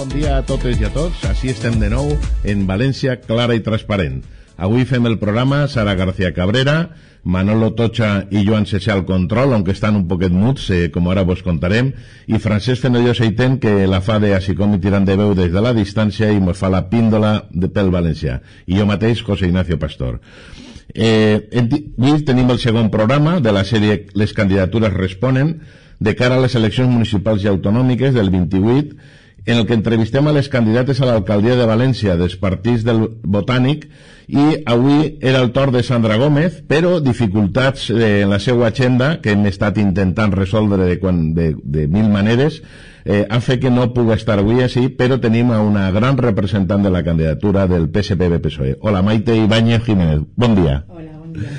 bon dia a totes i a tots. Així estem de nou en València Clara i Transparent. Avui fem el programa Sara García Cabrera, Manolo Tocha i Joan Cesé al control, aunque estan un poquet muts, eh, com ara vos contarem, i Francesc Fenollós Eitem, que la fa de així com i tirant de veu des de la distància i mos fa la píndola de pel valencià. I jo mateix, José Ignacio Pastor. Eh, avui tenim el segon programa de la sèrie Les candidatures responen, de cara a les eleccions municipals i autonòmiques del 28 en el que entrevistem a les candidates a l'alcaldia de València dels partits del Botànic i avui era el torn de Sandra Gómez, però dificultats eh, en la seva agenda, que hem estat intentant resoldre de, quan, de, de mil maneres, eh, ha fet que no puga estar avui així, però tenim a una gran representant de la candidatura del PSPB-PSOE. Hola, Maite Ibáñez Jiménez. Bon dia. Hola, bon dia.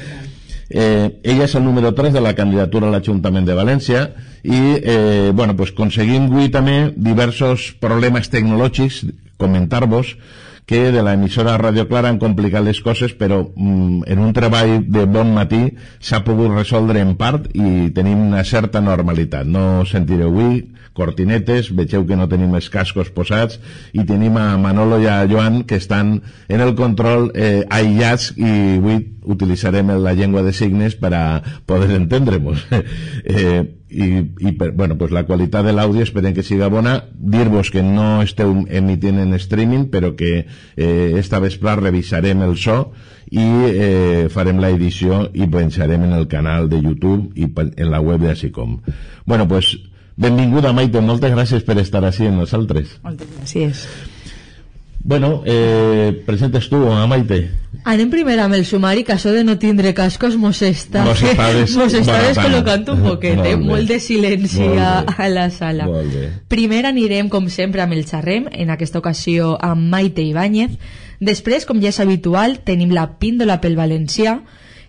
Eh, ella es el número 3 de la candidatura al Ayuntamiento de Valencia y eh, bueno, pues conseguí en diversos problemas tecnológicos comentar-vos que de la emissora Radio Clara han complicat les coses, però mm, en un treball de bon matí s'ha pogut resoldre en part i tenim una certa normalitat. No sentireu avui cortinetes, vegeu que no tenim els cascos posats i tenim a Manolo i a Joan que estan en el control eh, aïllats i avui utilitzarem la llengua de signes per a poder entendre-nos. eh, i, i per, bueno, pues la qualitat de l'àudio esperem que siga bona dir-vos que no esteu emitint en streaming però que eh, esta vesprà revisarem el so i eh, farem la edició i penjarem en el canal de YouTube i en la web de Asicom bueno, pues benvinguda Maite, moltes gràcies per estar així amb nosaltres moltes gràcies Bueno, eh, presentes tu a eh, Maite Anem primer amb el sumari, que això de no tindre cascos mos està, mos està, des... mos està descol·locant un poquet, eh? Molt, de silenci a, a la sala. Primer anirem, com sempre, amb el xarrem, en aquesta ocasió amb Maite Ibáñez. Després, com ja és habitual, tenim la píndola pel valencià,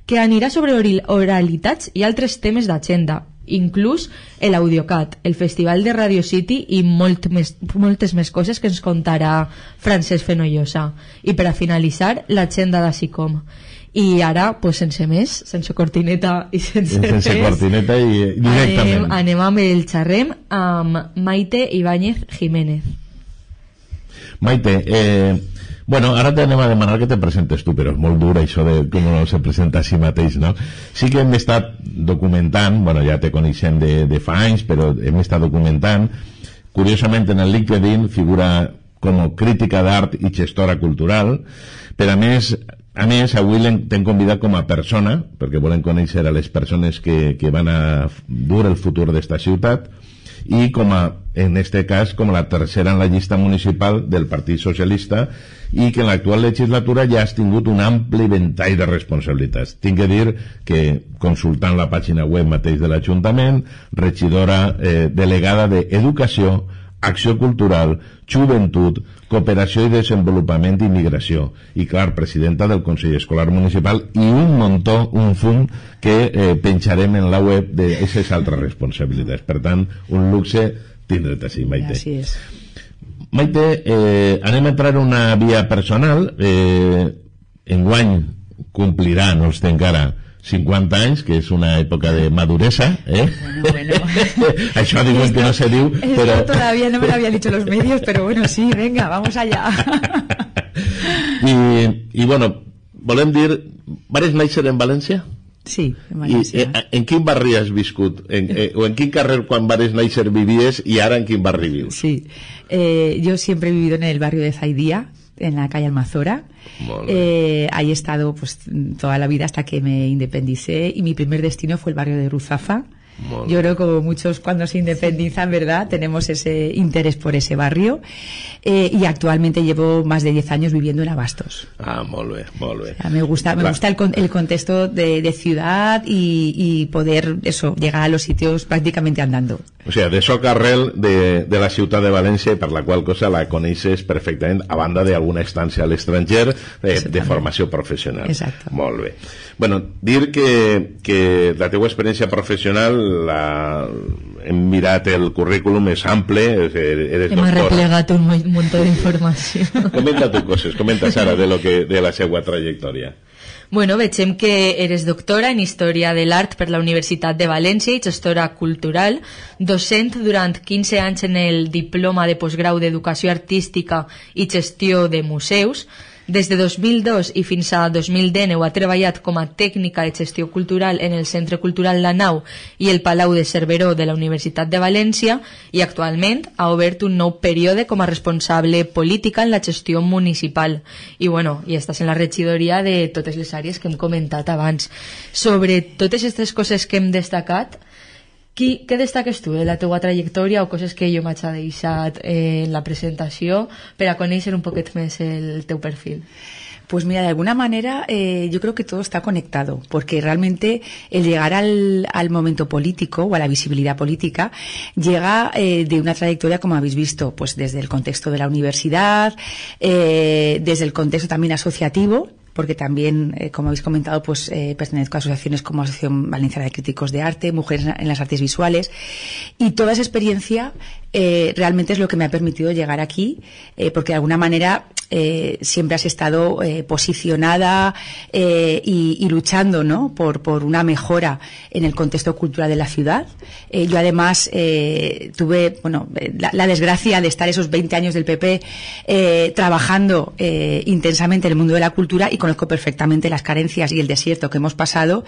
que anirà sobre oralitats i altres temes d'agenda inclús l'Audiocat, el Festival de Radio City i molt més, moltes més coses que ens contarà Francesc Fenollosa. I per a finalitzar, l'agenda de SICOM. I ara, pues, sense més, sense cortineta i sense, I sense més, cortineta i directament. Anem, anem amb el xerrem amb Maite Ibáñez Jiménez. Maite, eh, Bueno, ara t'anem a demanar que te presentes tu, però és molt dur això de com no se presenta a si mateix, no? Sí que hem estat documentant, bueno, ja te coneixem de, de fa anys, però hem estat documentant. Curiosament, en el LinkedIn figura com a crítica d'art i gestora cultural, però a més, a més, avui t'hem convidat com a persona, perquè volem conèixer a les persones que, que van a dur el futur d'esta ciutat, y como en este caso como la tercera en la llista municipal del Partit Socialista i que en l'actual legislatura ja has tingut un ampli ventall de responsabilitats. Tinc que dir que consultant la pàgina web mateix de l'Ajuntament, regidora eh, delegada d'Educació, de acció cultural, joventut, cooperació i desenvolupament i migració. I, clar, presidenta del Consell Escolar Municipal i un muntó, un fum que eh, penjarem en la web d'aquestes altres responsabilitats. Per tant, un luxe tindre't així, Maite. és. Maite, eh, anem a entrar una via personal. Eh, enguany compliran, no els té encara, 50 años, que es una época de madurez. ¿eh? Bueno, bueno. que no se dio, todavía no me lo habían dicho los medios, pero bueno, sí, venga, vamos allá. Y bueno, volem dir, vares néixer en Valencia? Sí, en Valencia. Eh, eh, en qué has viscut? Eh, o en qué carrer quan vares néixer vivies y ara en quin barri Sí, yo siempre he vivido en el barrio de Zaidía, en la calle Almazora. Eh, ahí he estado pues toda la vida hasta que me independicé y mi primer destino fue el barrio de Ruzafa. Yo creo que muchos cuando se independizan, ¿verdad? Tenemos ese interés por ese barrio. Eh, y actualmente llevo más de 10 años viviendo en Abastos. Ah, molve, me gusta, me el, contexto de, ciudad y, y, poder, eso, llegar a los sitios prácticamente andando. O sigui, de soc arrel de, de la ciutat de València, per la qual cosa la coneixes perfectament, a banda d'alguna estància a l'estranger eh, de, de formació professional. Exacte. Molt bé. bueno, dir que, que la teua experiència professional, la, hem mirat el currículum, és ample, eh, eres Hem arreplegat un munt d'informació. Comenta tu coses, comenta, Sara, de, lo que, de la seva trajectòria. Bueno, vegem que eres doctora en Història de l'Art per la Universitat de València i gestora cultural, docent durant 15 anys en el Diploma de Postgrau d'Educació Artística i Gestió de Museus, des de 2002 i fins a 2019 ha treballat com a tècnica de gestió cultural en el Centre Cultural La Nau i el Palau de Cerveró de la Universitat de València i actualment ha obert un nou període com a responsable política en la gestió municipal. I bueno, i estàs en la regidoria de totes les àrees que hem comentat abans. Sobre totes aquestes coses que hem destacat, ¿Qué ¿Qué destaques tu de la tuva trayectoria o cosas que yo me ha eh, en la presentación Pero conéis en un poquito más el teu perfil? Pues mira, de alguna manera yo eh, creo que todo está conectado, porque realmente el llegar al, momento político o a la visibilidad política llega eh, de una trayectoria, como habéis visto, pues desde el contexto de la universidad, eh, desde el contexto también asociativo, porque también, eh, como habéis comentado, pues eh, pertenezco a asociaciones como Asociación Valenciana de Críticos de Arte, Mujeres en las Artes Visuales, y toda esa experiencia eh, realmente es lo que me ha permitido llegar aquí, porque de alguna manera eh, siempre has estado eh, posicionada eh, y, luchando por, una mejora en el contexto cultural de la ciudad. yo además tuve bueno, la, desgracia de estar esos 20 años del PP trabajando intensamente en el mundo de la cultura y conozco perfectamente las carencias y el desierto que hemos pasado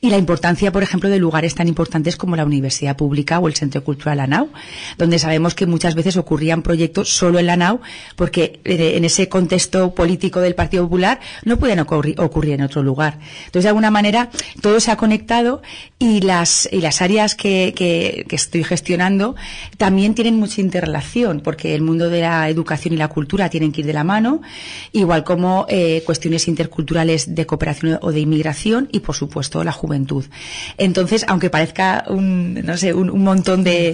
y la importancia, por ejemplo, de lugares tan importantes como la Universidad Pública o el Centro Cultural ANAU, donde sabemos que muchas veces ocurrían proyectos solo en la ANAU porque en ese contexto político del Partido Popular no pueden ocurrir, ocurrir en otro lugar. Entonces, de alguna manera, todo se ha conectado y las, las áreas que, estoy gestionando también tienen mucha interrelación, porque el mundo de la educación y la cultura tienen que ir de la mano, igual como eh, cuestiones interculturales de cooperación o de inmigración y, por supuesto, la juventud. Entonces, aunque parezca un, no sé, un, montón de,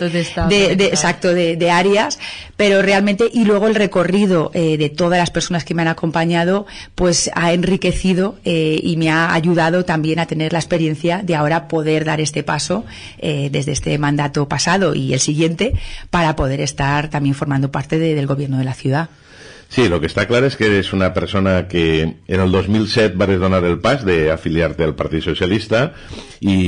exacto, de, áreas, pero realmente, y luego el recorrido eh, de toda de las personas que me han acompañado, pues ha enriquecido eh, y me ha ayudado también a tener la experiencia de ahora poder dar este paso eh, desde este mandato pasado y el siguiente para poder estar también formando parte del gobierno de la ciudad. Sí, lo que está claro es que eres una persona que en el 2007 vas donar el pas d'afiliar-te al Partit Socialista i,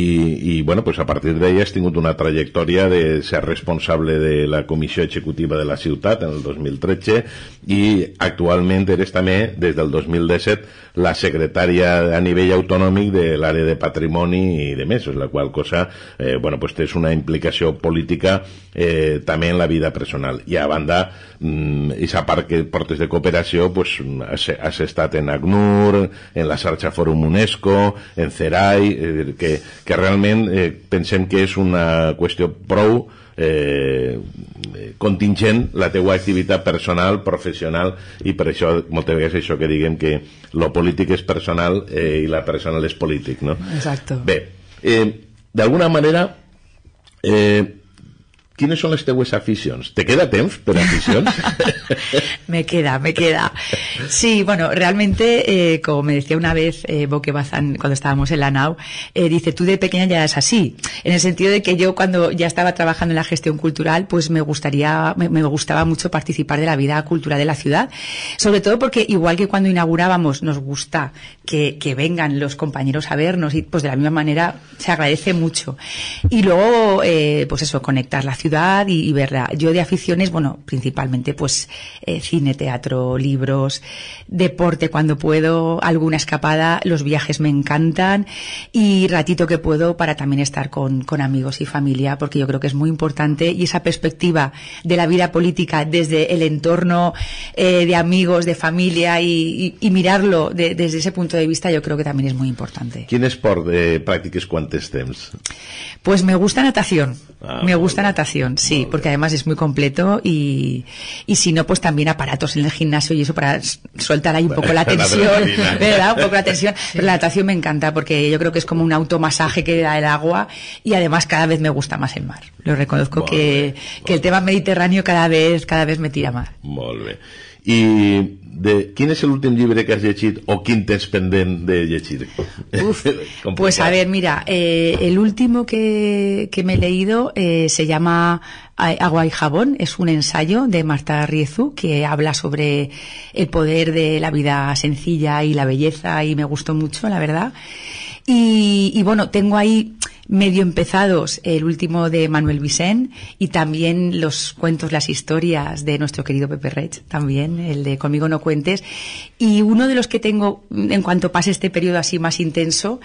i bueno, pues a partir ahí has tingut una trajectòria de ser responsable de la Comissió Executiva de la Ciutat en el 2013 i actualment eres també, des del 2017, la secretària a nivell autonòmic de l'àrea de patrimoni i de més, la qual cosa eh, bueno, pues tens una implicació política eh, també en la vida personal. I a banda, aquesta mm, part que portes de cooperació pues, has, has estat en ACNUR, en la xarxa Fòrum UNESCO, en CERAI, eh, que, que realment eh, pensem que és una qüestió prou eh, contingent la teua activitat personal, professional i per això moltes vegades això que diguem que lo polític és personal eh, i la personal és polític no? Exacte. bé, eh, d'alguna manera eh, ¿Quiénes son este teues aficiones? Te queda Temp pero afición? me queda, me queda. Sí, bueno, realmente, eh, como me decía una vez eh, Boque Bazán cuando estábamos en la NAU, eh, dice, tú de pequeña ya eres así. En el sentido de que yo cuando ya estaba trabajando en la gestión cultural, pues me gustaría, me, gustaba mucho participar de la vida cultural de la ciudad. Sobre todo porque igual que cuando inaugurábamos nos gusta que, que vengan los compañeros a vernos y pues de la misma manera se agradece mucho. Y luego, pues eso, conectar la ciudad y, y Yo de aficiones, bueno, principalmente pues eh, cine, teatro, libros, deporte cuando puedo, alguna escapada, los viajes me encantan y ratito que puedo para también estar con, amigos y familia, porque yo creo que es muy importante y esa perspectiva de la vida política desde el entorno eh, de amigos, de familia y, mirarlo desde ese punto de vista yo creo que también es muy importante. es por de prácticas cuantos temas? Pues me gusta natación, ah, me gusta natación sí, porque además es muy completo y, y si no, pues también aparatos en el gimnasio y eso para soltar ahí un poco la tensión, ¿verdad? Un poco la tensión. Pero la natación me encanta porque yo creo que es como un automasaje que da el agua y además cada vez me gusta más el mar. Lo reconozco que, el tema mediterráneo cada vez, cada vez me tira más. Y de, ¿Quién es el último libro que has leído? o quién te es de llegir? pues a ver, mira, eh, el último que, me he leído eh, se llama Agua y Jabón, es un ensayo de Marta Riezu que habla sobre el poder de la vida sencilla y la belleza y me gustó mucho, la verdad. y bueno, tengo ahí medio empezados, el último de Manuel Vicent y también los cuentos, las historias de nuestro querido Pepe Rech, también el de Conmigo no cuentes. Y uno de los que tengo, en cuanto pase este periodo así más intenso,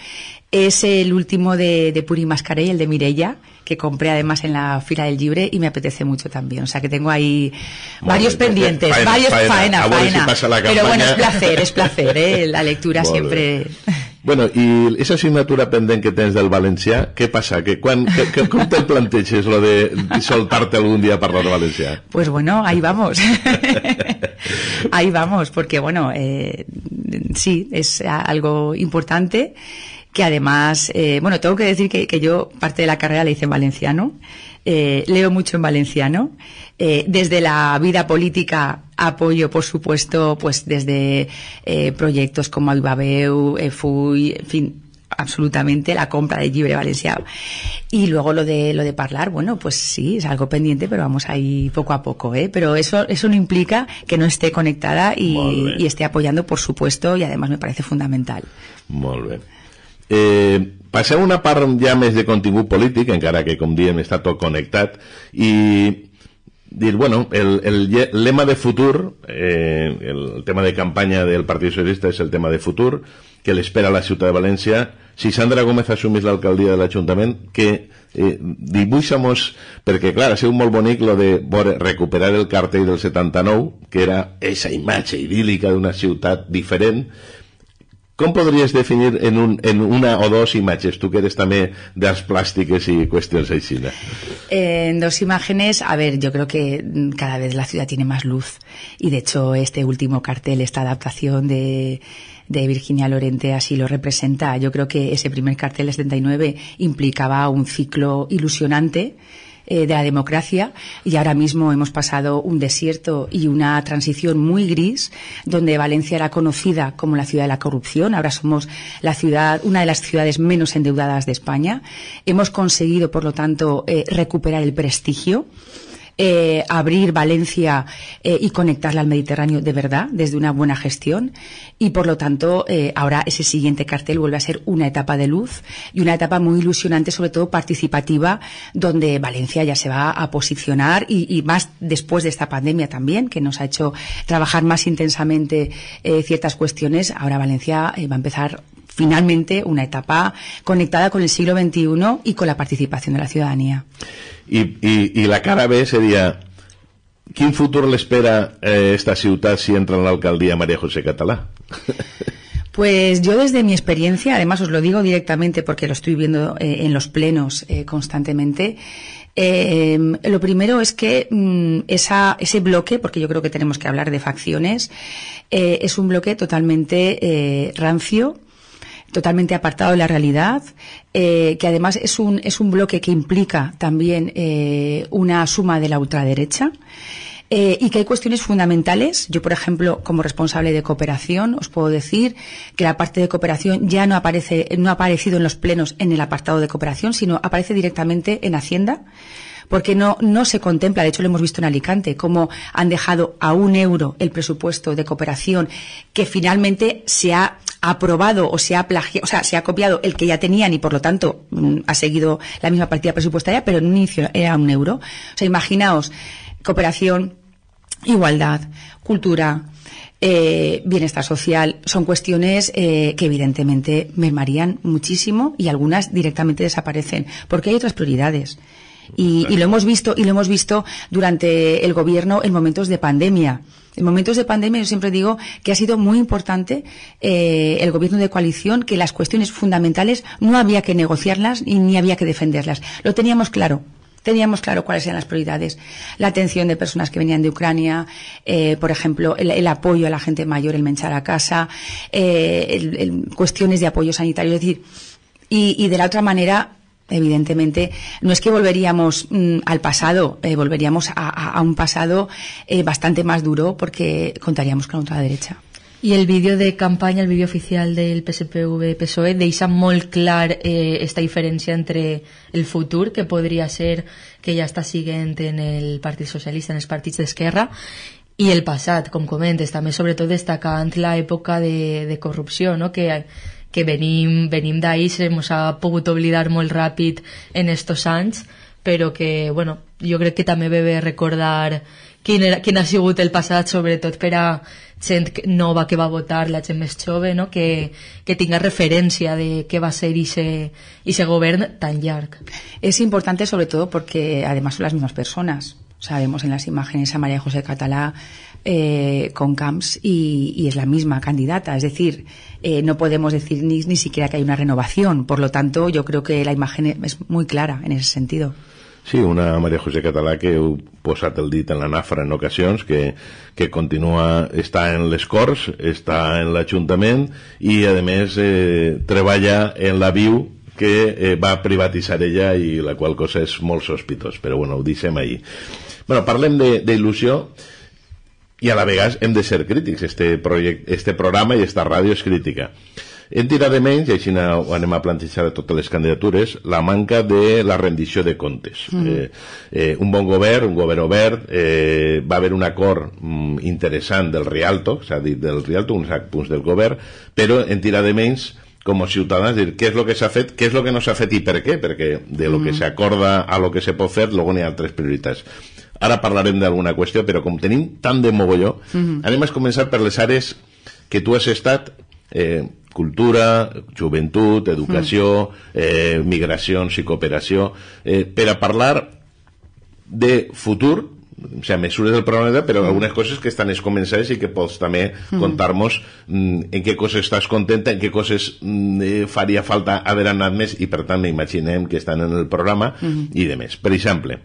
es el último de, Puri Mascarey, el de Mirella, que compré además en la fila del libre y me apetece mucho también. O sea que tengo ahí varios eh, pendientes, varios faena, faena, Pero bueno, es placer, es placer, ¿eh? la lectura siempre. Bueno, y esa asignatura pendiente que tienes del Valencia, ¿qué pasa? Que que, que, te planteges lo de soltarte algún día a de Valencia? Pues bueno, ahí vamos. ahí vamos, porque bueno, eh, sí, es algo importante que además, eh, bueno, tengo que decir que, yo parte de la carrera la hice en valenciano, eh, leo mucho en valenciano, eh, desde la vida política apoyo, por supuesto, pues desde proyectos como Ibabeu, FUI, en fin, absolutamente la compra de Gibre Valenciano. Y luego lo de lo de parlar, bueno, pues sí, es algo pendiente, pero vamos ahí poco a poco, ¿eh? Pero eso eso no implica que no esté conectada y, y esté apoyando, por supuesto, y además me parece fundamental. Muy bien. Eh, passem una part ja més de contingut polític, encara que, com diem, està tot connectat, i dir, bueno, el, el lema de futur, eh, el tema de campanya del Partit Socialista és el tema de futur, que l'espera la ciutat de València. Si Sandra Gómez assumís l'alcaldia de l'Ajuntament, que eh, dibuixamos, perquè clar, ha sigut molt bonic lo de veure, recuperar el cartell del 79, que era esa imatge idílica d'una ciutat diferent, ¿Cómo podrías definir en, un, en una o dos imágenes? Tú que también de plásticas y cuestiones de Eh, en dos imágenes, a ver, yo creo que cada vez la ciudad tiene más luz y de hecho este último cartel, esta adaptación de de Virginia Lorente así lo representa. Yo creo que ese primer cartel el 79 implicaba un ciclo ilusionante eh, de la democracia y ahora mismo hemos pasado un desierto y una transición muy gris donde Valencia era conocida como la ciudad de la corrupción. Ahora somos la ciudad, una de las ciudades menos endeudadas de España. Hemos conseguido, por lo tanto, eh, recuperar el prestigio eh, abrir Valencia eh, y conectarla al Mediterráneo de verdad, desde una buena gestión. Y por lo tanto, eh, ahora ese siguiente cartel vuelve a ser una etapa de luz y una etapa muy ilusionante, sobre todo participativa, donde Valencia ya se va a posicionar y, y más después de esta pandemia también, que nos ha hecho trabajar más intensamente eh, ciertas cuestiones. Ahora Valencia va a empezar finalmente una etapa conectada con el siglo XXI y con la participación de la ciudadanía. Y, la cara B sería, ¿quién futuro le espera a eh, esta ciudad si entra en la alcaldía María José Catalá? Pues yo desde mi experiencia, además os lo digo directamente porque lo estoy viendo eh, en los plenos eh, constantemente, lo primero es que mm, ese bloque, porque yo creo que tenemos que hablar de facciones, es un bloque totalmente rancio, totalmente apartado de la realidad, eh, que además es un, es un bloque que implica también eh, una suma de la ultraderecha. Eh, y que hay cuestiones fundamentales. Yo, por ejemplo, como responsable de cooperación, os puedo decir que la parte de cooperación ya no aparece, no ha aparecido en los plenos en el apartado de cooperación, sino aparece directamente en Hacienda porque no, se contempla, de hecho lo hemos visto en Alicante, cómo han dejado a un euro el presupuesto de cooperación que finalmente se ha aprobado o se ha se ha copiado el que ya tenían y por lo tanto mm, ha seguido la misma partida presupuestaria, pero en un inicio era un euro. O sea, imaginaos, cooperación, igualdad, cultura, eh, bienestar social, son cuestiones eh, que evidentemente mermarían muchísimo y algunas directamente desaparecen, porque hay otras prioridades. Y, y, lo hemos visto y lo hemos visto durante el gobierno en momentos de pandemia. En momentos de pandemia yo siempre digo que ha sido muy importante eh, el gobierno de coalición, que las cuestiones fundamentales no había que negociarlas y ni había que defenderlas. Lo teníamos claro teníamos claro cuáles eran las prioridades. La atención de personas que venían de Ucrania, eh, por ejemplo, el, el, apoyo a la gente mayor, el menchar a casa, eh, cuestiones de apoyo sanitario. Es decir, y, y de la otra manera, evidentemente, no es que volveríamos mm, al pasado, eh, volveríamos a, un pasado eh, bastante más duro porque contaríamos con otra derecha. Y el vídeo de campaña, el vídeo oficial del PSPV-PSOE, de muy Molclar, eh, esta diferencia entre el futuro, que podría ser que ya está siguiente en el Partido Socialista, en el partido de Esquerra, y el pasado como comentes, sobre todo la la época de corrupción, no? que que venim, venim d'ahir, se ens ha pogut oblidar molt ràpid en estos anys, però que, bueno, jo crec que també ve bé recordar quin, era, quin ha sigut el passat, sobretot per a gent nova que va votar, la gent més jove, no? que, que tinga referència de què va ser se govern tan llarg. És important, sobretot, perquè, a més, són les mismas persones. Sabemos en les imatges a Maria José Català, eh, con Camps y, y, es la misma candidata. Es decir, eh, no podemos decir ni, ni siquiera que hay una renovación. Por lo tanto, yo creo que la imagen es muy clara en ese sentido. Sí, una Maria José Català que heu posat el dit en la nafra en ocasions, que, que continua, està en les Corts, està en l'Ajuntament i, a més, eh, treballa en la Viu, que eh, va privatitzar ella i la qual cosa és molt sospitós, però bueno, ho deixem ahir. Bueno, parlem d'il·lusió. De, i a la vegada hem de ser crítics este, projecte, este programa i esta ràdio és crítica hem tirat de menys, i així ho anem a plantejar a totes les candidatures, la manca de la rendició de comptes. Mm. Eh, eh, un bon govern, un govern obert, eh, va haver un acord mm, interessant del Rialto, s'ha dit del Rialto, uns punts del govern, però hem tirat de menys com a ciutadans, dir què és el que s'ha fet, què és el que no s'ha fet i per què, perquè de lo mm. que s'acorda a lo que se pot fer, logo n'hi ha altres prioritats. Ara parlarem d'alguna qüestió, però com tenim tant de mogolló, uh mhm. -huh. anem a començar per les àrees que tu has estat eh, cultura, joventut, educació, mhm. eh, migracions i cooperació, eh, per a parlar de futur o sea, mesures del programa, però algunes coses que estan escomençades i que pots també mm contar-nos mm, en què coses estàs contenta, en què coses mm, eh, faria falta haver anat més i per tant imaginem que estan en el programa mm -hmm. i de més. Per exemple,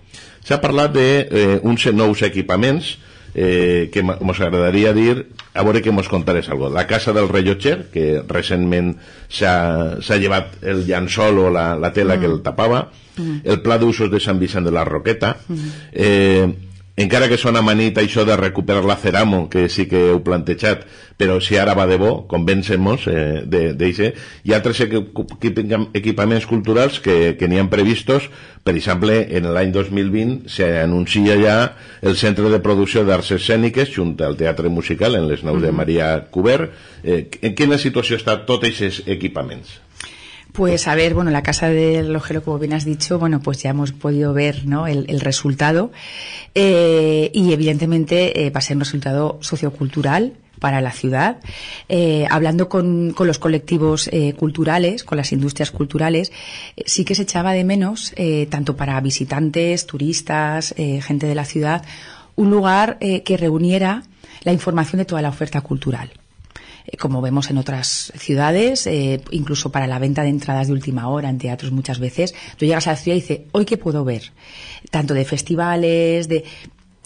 s'ha parlat d'uns eh, nous equipaments eh, que ens agradaria dir, a veure que ens contaràs algo. La Casa del Rellotger, que recentment s'ha llevat el llençol o la, la tela mm que el tapava, mm -hmm. el Pla d'Usos de Sant Vicent de la Roqueta, mm eh, encara que sona manit això de recuperar la Ceramo, que sí que heu plantejat, però si ara va de bo, convencem-nos eh, d'eixe. Hi ha altres equipaments culturals que, que n'hi han previstos. Per exemple, en l'any 2020 s'anuncia ja el Centre de Producció d'Arts Escèniques junt al Teatre Musical en les naus de Maria Cubert. Eh, en quina situació està tots aquests equipaments? Pues a ver, bueno, la Casa del Relojero, como bien has dicho, bueno, pues ya hemos podido ver ¿no? el, resultado eh, y evidentemente eh, va a ser un resultado sociocultural para la ciudad. Eh, hablando con, los colectivos eh, culturales, con las industrias culturales, sí que se echaba de menos, tanto para visitantes, turistas, gente de la ciudad, un lugar que reuniera la información de toda la oferta cultural. Eh, como vemos en otras ciudades, eh, incluso para la venta de entradas de última hora en teatros muchas veces. Tú llegas a la ciudad y dices, ¿hoy qué puedo ver? Tanto de festivales, de...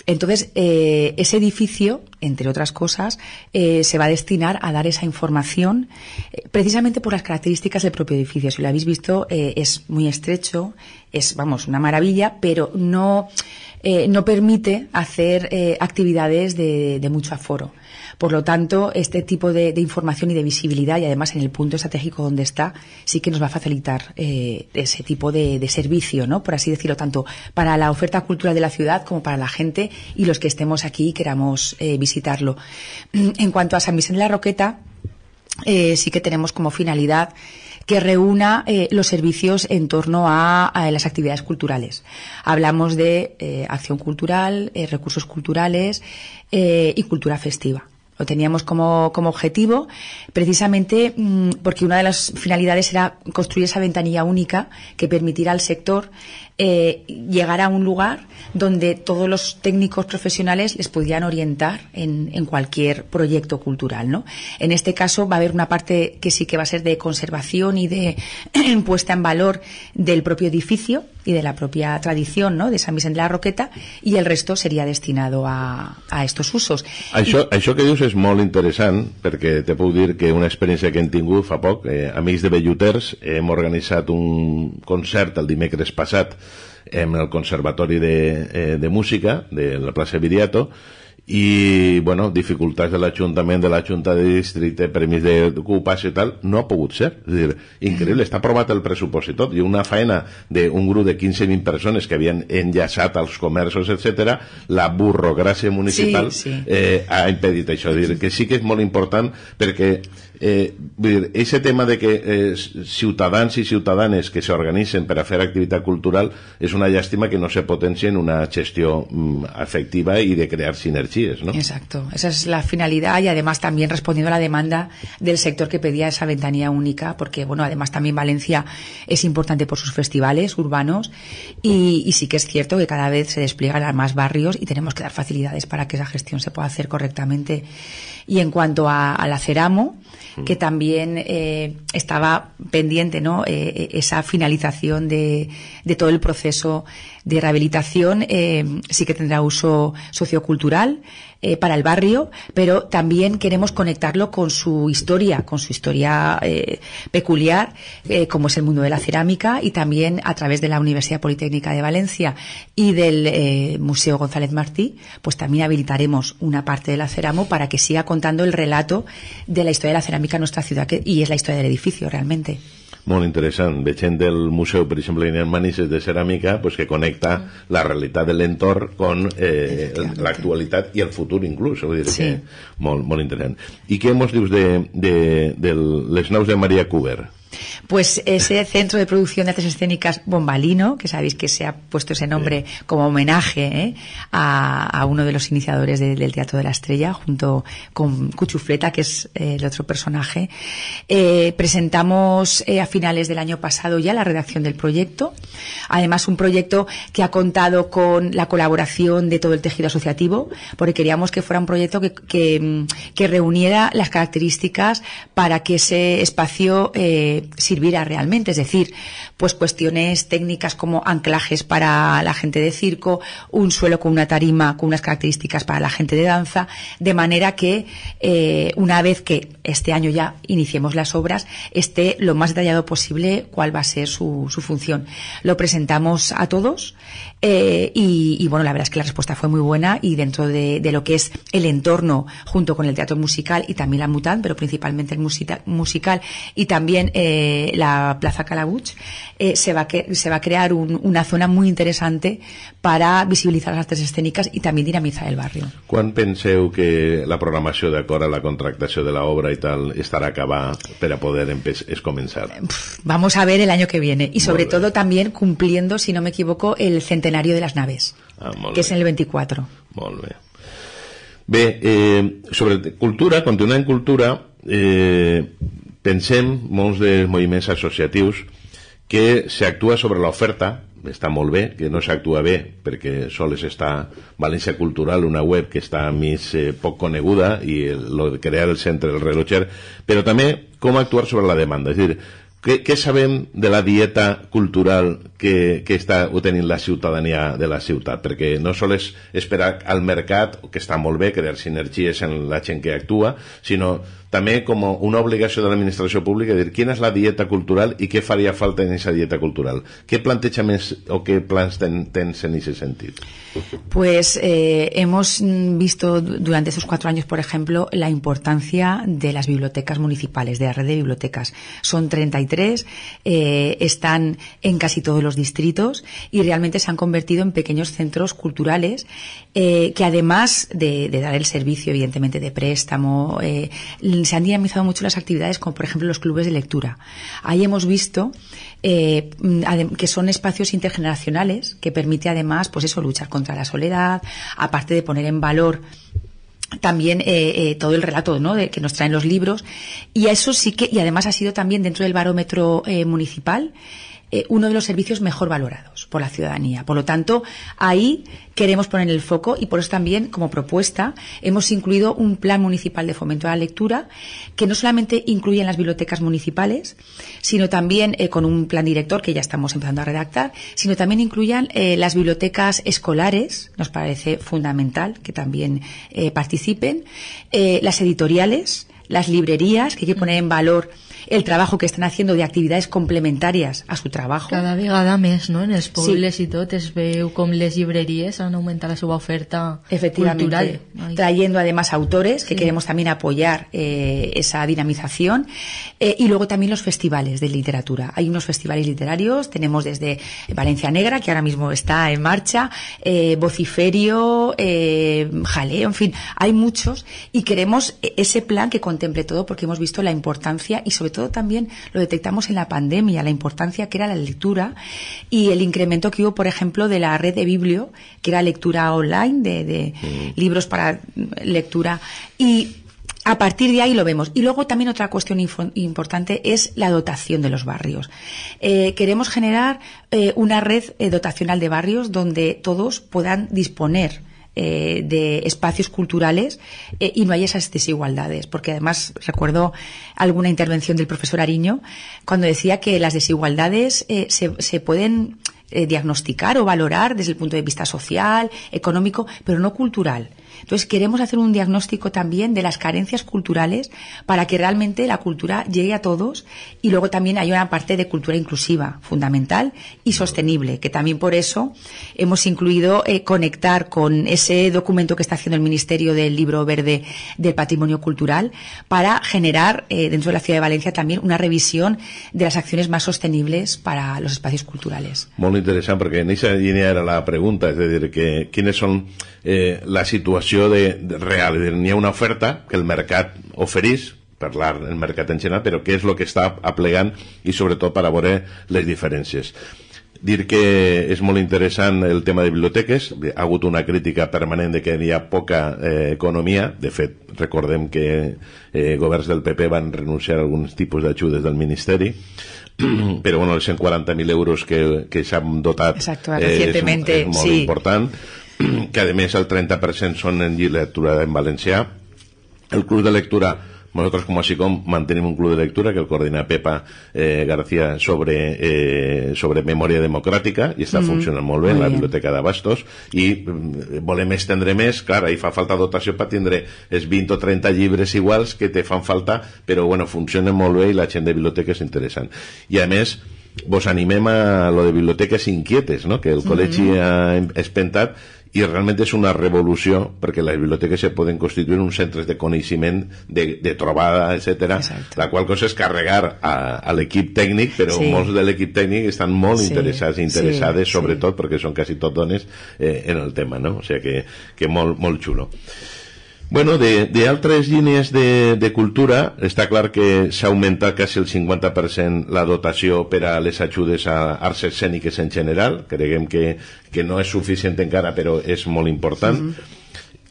Entonces, eh, ese edificio, entre otras cosas, se va a destinar a dar esa información precisamente por las características del propio edificio. Si lo habéis visto, es muy estrecho, es, vamos, una maravilla, pero no, no permite hacer actividades de mucho aforo. Por lo tanto, este tipo de, información y de visibilidad, y además en el punto estratégico donde está, sí que nos va a facilitar eh, ese tipo de, servicio, ¿no? Por así decirlo, tanto para la oferta cultural de la ciudad como para la gente y los que estemos aquí y queramos eh, visitarlo. En cuanto a San Vicente de la Roqueta, eh, sí que tenemos como finalidad que reúna los servicios en torno a, las actividades culturales. Hablamos de acción cultural, recursos culturales y cultura festiva lo teníamos como, objetivo, precisamente mm, porque una de las finalidades era construir esa ventanilla única que permitirá al sector eh, llegar a un lugar donde todos los técnicos profesionales les pudieran orientar en, en cualquier proyecto cultural. ¿no? En este caso va a haber una parte que sí que va a ser de conservación y de puesta en valor del propio edificio y de la propia tradición ¿no? de San Vicente de la Roqueta i el resto seria destinado a, a estos usos. Això, I... això que dius és molt interessant perquè te puc dir que una experiència que hem tingut fa poc, eh, amics de Belluters hem organitzat un concert el dimecres passat en el Conservatori de, eh, de Música de la plaça Viriato i bueno, dificultats de l'Ajuntament, de la Junta de Districte, permís d'ocupació i tal, no ha pogut ser. És dir, increïble, està aprovat el pressupost i tot, i una faena d'un grup de 15.000 persones que havien enllaçat als comerços, etc, la burrocràcia municipal sí, sí. Eh, ha impedit això. És dir, que sí que és molt important perquè Eh, ese tema de que eh, ciudadanos y ciudadanas que se organicen para hacer actividad cultural es una lástima que no se potencie en una gestión mm, efectiva afectiva y de crear sinergias, ¿no? Exacto, esa es la finalidad y además también respondiendo a la demanda del sector que pedía esa ventanilla única, porque bueno, además también Valencia es importante por sus festivales urbanos y, y sí que es cierto que cada vez se despliegan a más barrios y tenemos que dar facilidades para que esa gestión se pueda hacer correctamente. Y en cuanto a, la Ceramo, mm. que también eh, estaba pendiente ¿no? Eh, eh, esa finalización de, todo el proceso de rehabilitación. sí que tendrá uso sociocultural eh, para el barrio, pero también queremos conectarlo con su historia, con su historia eh, peculiar, eh, como es el mundo de la cerámica, y también a través de la Universidad Politécnica de Valencia y del Museo González Martí, pues también habilitaremos una parte de la ceramo para que siga contando el relato de la historia de la cerámica en nuestra ciudad, y es la historia del edificio realmente. molt interessant. Veient del museu, per exemple, ha Manises de Ceràmica, pues, que connecta mm. la realitat de l'entorn con eh, l'actualitat i el futur, inclús. Vull dir sí. que molt, molt interessant. I què ens dius de, de, de les naus de Maria Cuber? Pues ese centro de producción de artes escénicas Bombalino, que sabéis que se ha puesto ese nombre como homenaje ¿eh? a, uno de los iniciadores del Teatro de la Estrella, junto con Cuchufleta, que es eh, el otro personaje, eh, presentamos a finales del año pasado ya la redacción del proyecto. Además, un proyecto que ha contado con la colaboración de todo el tejido asociativo, porque queríamos que fuera un proyecto que, reuniera las características para que ese espacio sirviera realmente, es decir, pues cuestiones técnicas como anclajes para la gente de circo, un suelo con una tarima con unas características para la gente de danza, de manera que eh, una vez que este año ya iniciemos las obras, esté lo más detallado posible cuál va a ser su función. Lo presentamos a todos. Eh, y, bueno, la verdad es que la respuesta fue muy buena y dentro de, lo que es el entorno, junto con el teatro musical y también la Mutant, pero principalmente el musical y también eh, la Plaza Calabuch, eh, se, va que, se va a crear una zona muy interesante para visibilizar las artes escénicas... ...y también dinamizar el barrio. Quan penseu que la programació de a la contractació de la obra y tal ...estará acabada para poder es vamos a ver el año que viene y sobre todo también cumpliendo, si no me equivoco, el centenario de las naves, ah, que es el 24. Molt eh, sobre cultura, en cultura, eh, pensem molts de moviments associatius que actúa sobre la oferta... està molt bé, que no s'actua bé perquè sols està València Cultural, una web que està més eh, poc coneguda i el, el crear el centre del rellotger, però també com actuar sobre la demanda, és dir, què, què sabem de la dieta cultural que, que està obtenint la ciutadania de la ciutat? Perquè no sols esperar al mercat, que està molt bé, crear sinergies en la gent que actua, sinó ...también como una obligación de la administración pública decir quién es la dieta cultural ...y qué haría falta en esa dieta cultural. ...qué planteamientos o qué planes... ten, en ese sentido? Pues eh, hemos mm, visto durante esos cuatro años, por ejemplo, la importancia de las bibliotecas municipales, de la red de bibliotecas. Son 33, eh, están en casi todos los distritos y realmente se han convertido en pequeños centros culturales eh, que además de, dar el servicio, evidentemente, de préstamo, se han dinamizado mucho las actividades, como por ejemplo los clubes de lectura. Ahí hemos visto eh, mm, que son espacios intergeneracionales que permite además, pues eso, luchar contra la soledad, aparte de poner en valor también eh, eh, todo el relato de, que nos traen los libros y eso sí que y además ha sido también dentro del barómetro municipal eh, uno de los servicios mejor valorados por la ciudadanía. Por lo tanto, ahí queremos poner el foco y por eso también, como propuesta, hemos incluido un plan municipal de fomento a la lectura que no solamente incluye en las bibliotecas municipales, sino también eh, con un plan director que ya estamos empezando a redactar, sino también incluyan eh, las bibliotecas escolares, nos parece fundamental que también participen, las editoriales, las librerías, que hay que poner en valor el trabajo que están haciendo de actividades complementarias a su trabajo. Cada cada mes, no? En els y sí. i tot les librerías han aumentado la oferta Efectivamente, cultural. Trayendo además autores, que queremos también apoyar eh, esa dinamización. Eh, y luego también los festivales de literatura. Hay unos festivales literarios, tenemos desde Valencia Negra, que ahora mismo está en marcha, eh, Vociferio, Jaleo, en fin, hay muchos. Y queremos ese plan que contemple todo, porque hemos visto la importancia y sobre sobre todo también lo detectamos en la pandemia, la importancia que era la lectura y el incremento que hubo, por ejemplo, de la red de Biblio, que era lectura online, de, mm. libros para mm, lectura. Y a partir de ahí lo vemos. Y luego también otra cuestión importante es la dotación de los barrios. Eh, queremos generar eh, una red eh, dotacional de barrios donde todos puedan disponer eh, de espacios culturales eh, y no hay esas desigualdades. Porque además recuerdo alguna intervención del profesor Ariño cuando decía que las desigualdades eh, se, se pueden diagnosticar o valorar desde el punto de vista social, económico, pero no cultural. Entonces queremos hacer un diagnóstico también de las carencias culturales para que realmente la cultura llegue a todos y luego también hay una parte de cultura inclusiva fundamental y sostenible, que también por eso hemos incluido eh, conectar con ese documento que está haciendo el Ministerio del Libro Verde del Patrimonio Cultural para generar eh, dentro de la ciudad de Valencia también una revisión de las acciones más sostenibles para los espacios culturales. Muy interesante, porque en esa línea era la pregunta, es decir, que quiénes son eh, la situació de, de real. N'hi ha una oferta que el mercat oferís per l'art, el mercat en general, però què és el que està aplegant i sobretot per a veure les diferències. Dir que és molt interessant el tema de biblioteques, ha hagut una crítica permanent de que hi ha poca eh, economia, de fet, recordem que eh, governs del PP van renunciar a alguns tipus d'ajudes del Ministeri, però bueno, els 140.000 euros que, que s'han dotat Exacto, eh, és, és molt sí. important que a més el 30% són en lectura en valencià. El club de lectura com a SICOM mantenim un club de lectura que el coordina Pepa eh, García sobre, eh, sobre memòria democràtica i està mm -hmm. funcionant molt bé en la biblioteca d'Abastos i mm, volem estendre més, clar, hi fa falta dotació per tindre els 20 o 30 llibres iguals que te fan falta, però bueno, funcionen molt bé i la gent de biblioteca és interessant. I a més, vos animem a lo de biblioteques inquietes, no? que el mm-hmm. col·legi mm -hmm. ha espentat i realment és una revolució perquè les biblioteques se poden constituir uns centres de coneixement, de, de trobada, etc. La qual cosa és carregar a, a l'equip tècnic, però sí. molts de l'equip tècnic estan molt sí. interessats i interessades, sí. sobretot sí. perquè són quasi tot dones, eh, en el tema, no? O sigui que, que molt, molt xulo. Bueno, d'altres línies de, de cultura, està clar que s'ha augmentat quasi el 50% la dotació per a les ajudes a arts escèniques en general, creguem que, que no és suficient encara, però és molt important. Mm -hmm.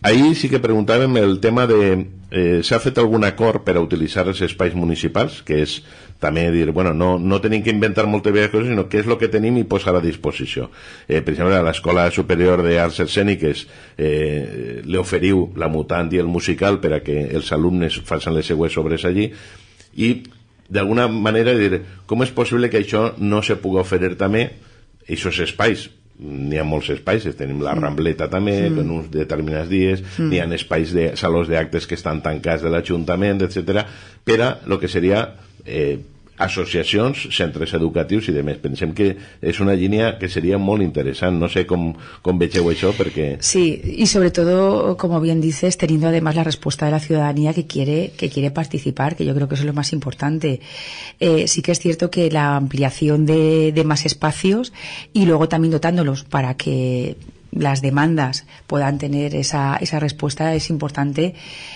Ahir sí que preguntàvem el tema de... Eh, s'ha fet algun acord per a utilitzar els espais municipals, que és també dir, bueno, no, no tenim que inventar moltes vegades coses, sinó què és el que tenim i posar a disposició. Eh, per exemple, a l'Escola Superior d'Arts Escèniques eh, li oferiu la mutant i el musical per a que els alumnes facin les seues obres allí i d'alguna manera dir com és possible que això no se pugui oferir també aquests espais n'hi ha molts espais, tenim la mm. Rambleta també, mm. en uns determinats dies, mm. n'hi ha espais de salons d'actes que estan tancats de l'Ajuntament, etc. per a el que seria eh, asociaciones, centros educativos y demás. Pensen que es una línea que sería muy interesante. No sé con com vegeu porque... Sí, y sobre todo, como bien dices, teniendo además la respuesta de la ciudadanía que quiere, que quiere participar, que yo creo que eso es lo más importante. Eh, sí que es cierto que la ampliación de más espacios y luego también dotándolos para que las demandas puedan tener esa, esa respuesta es importante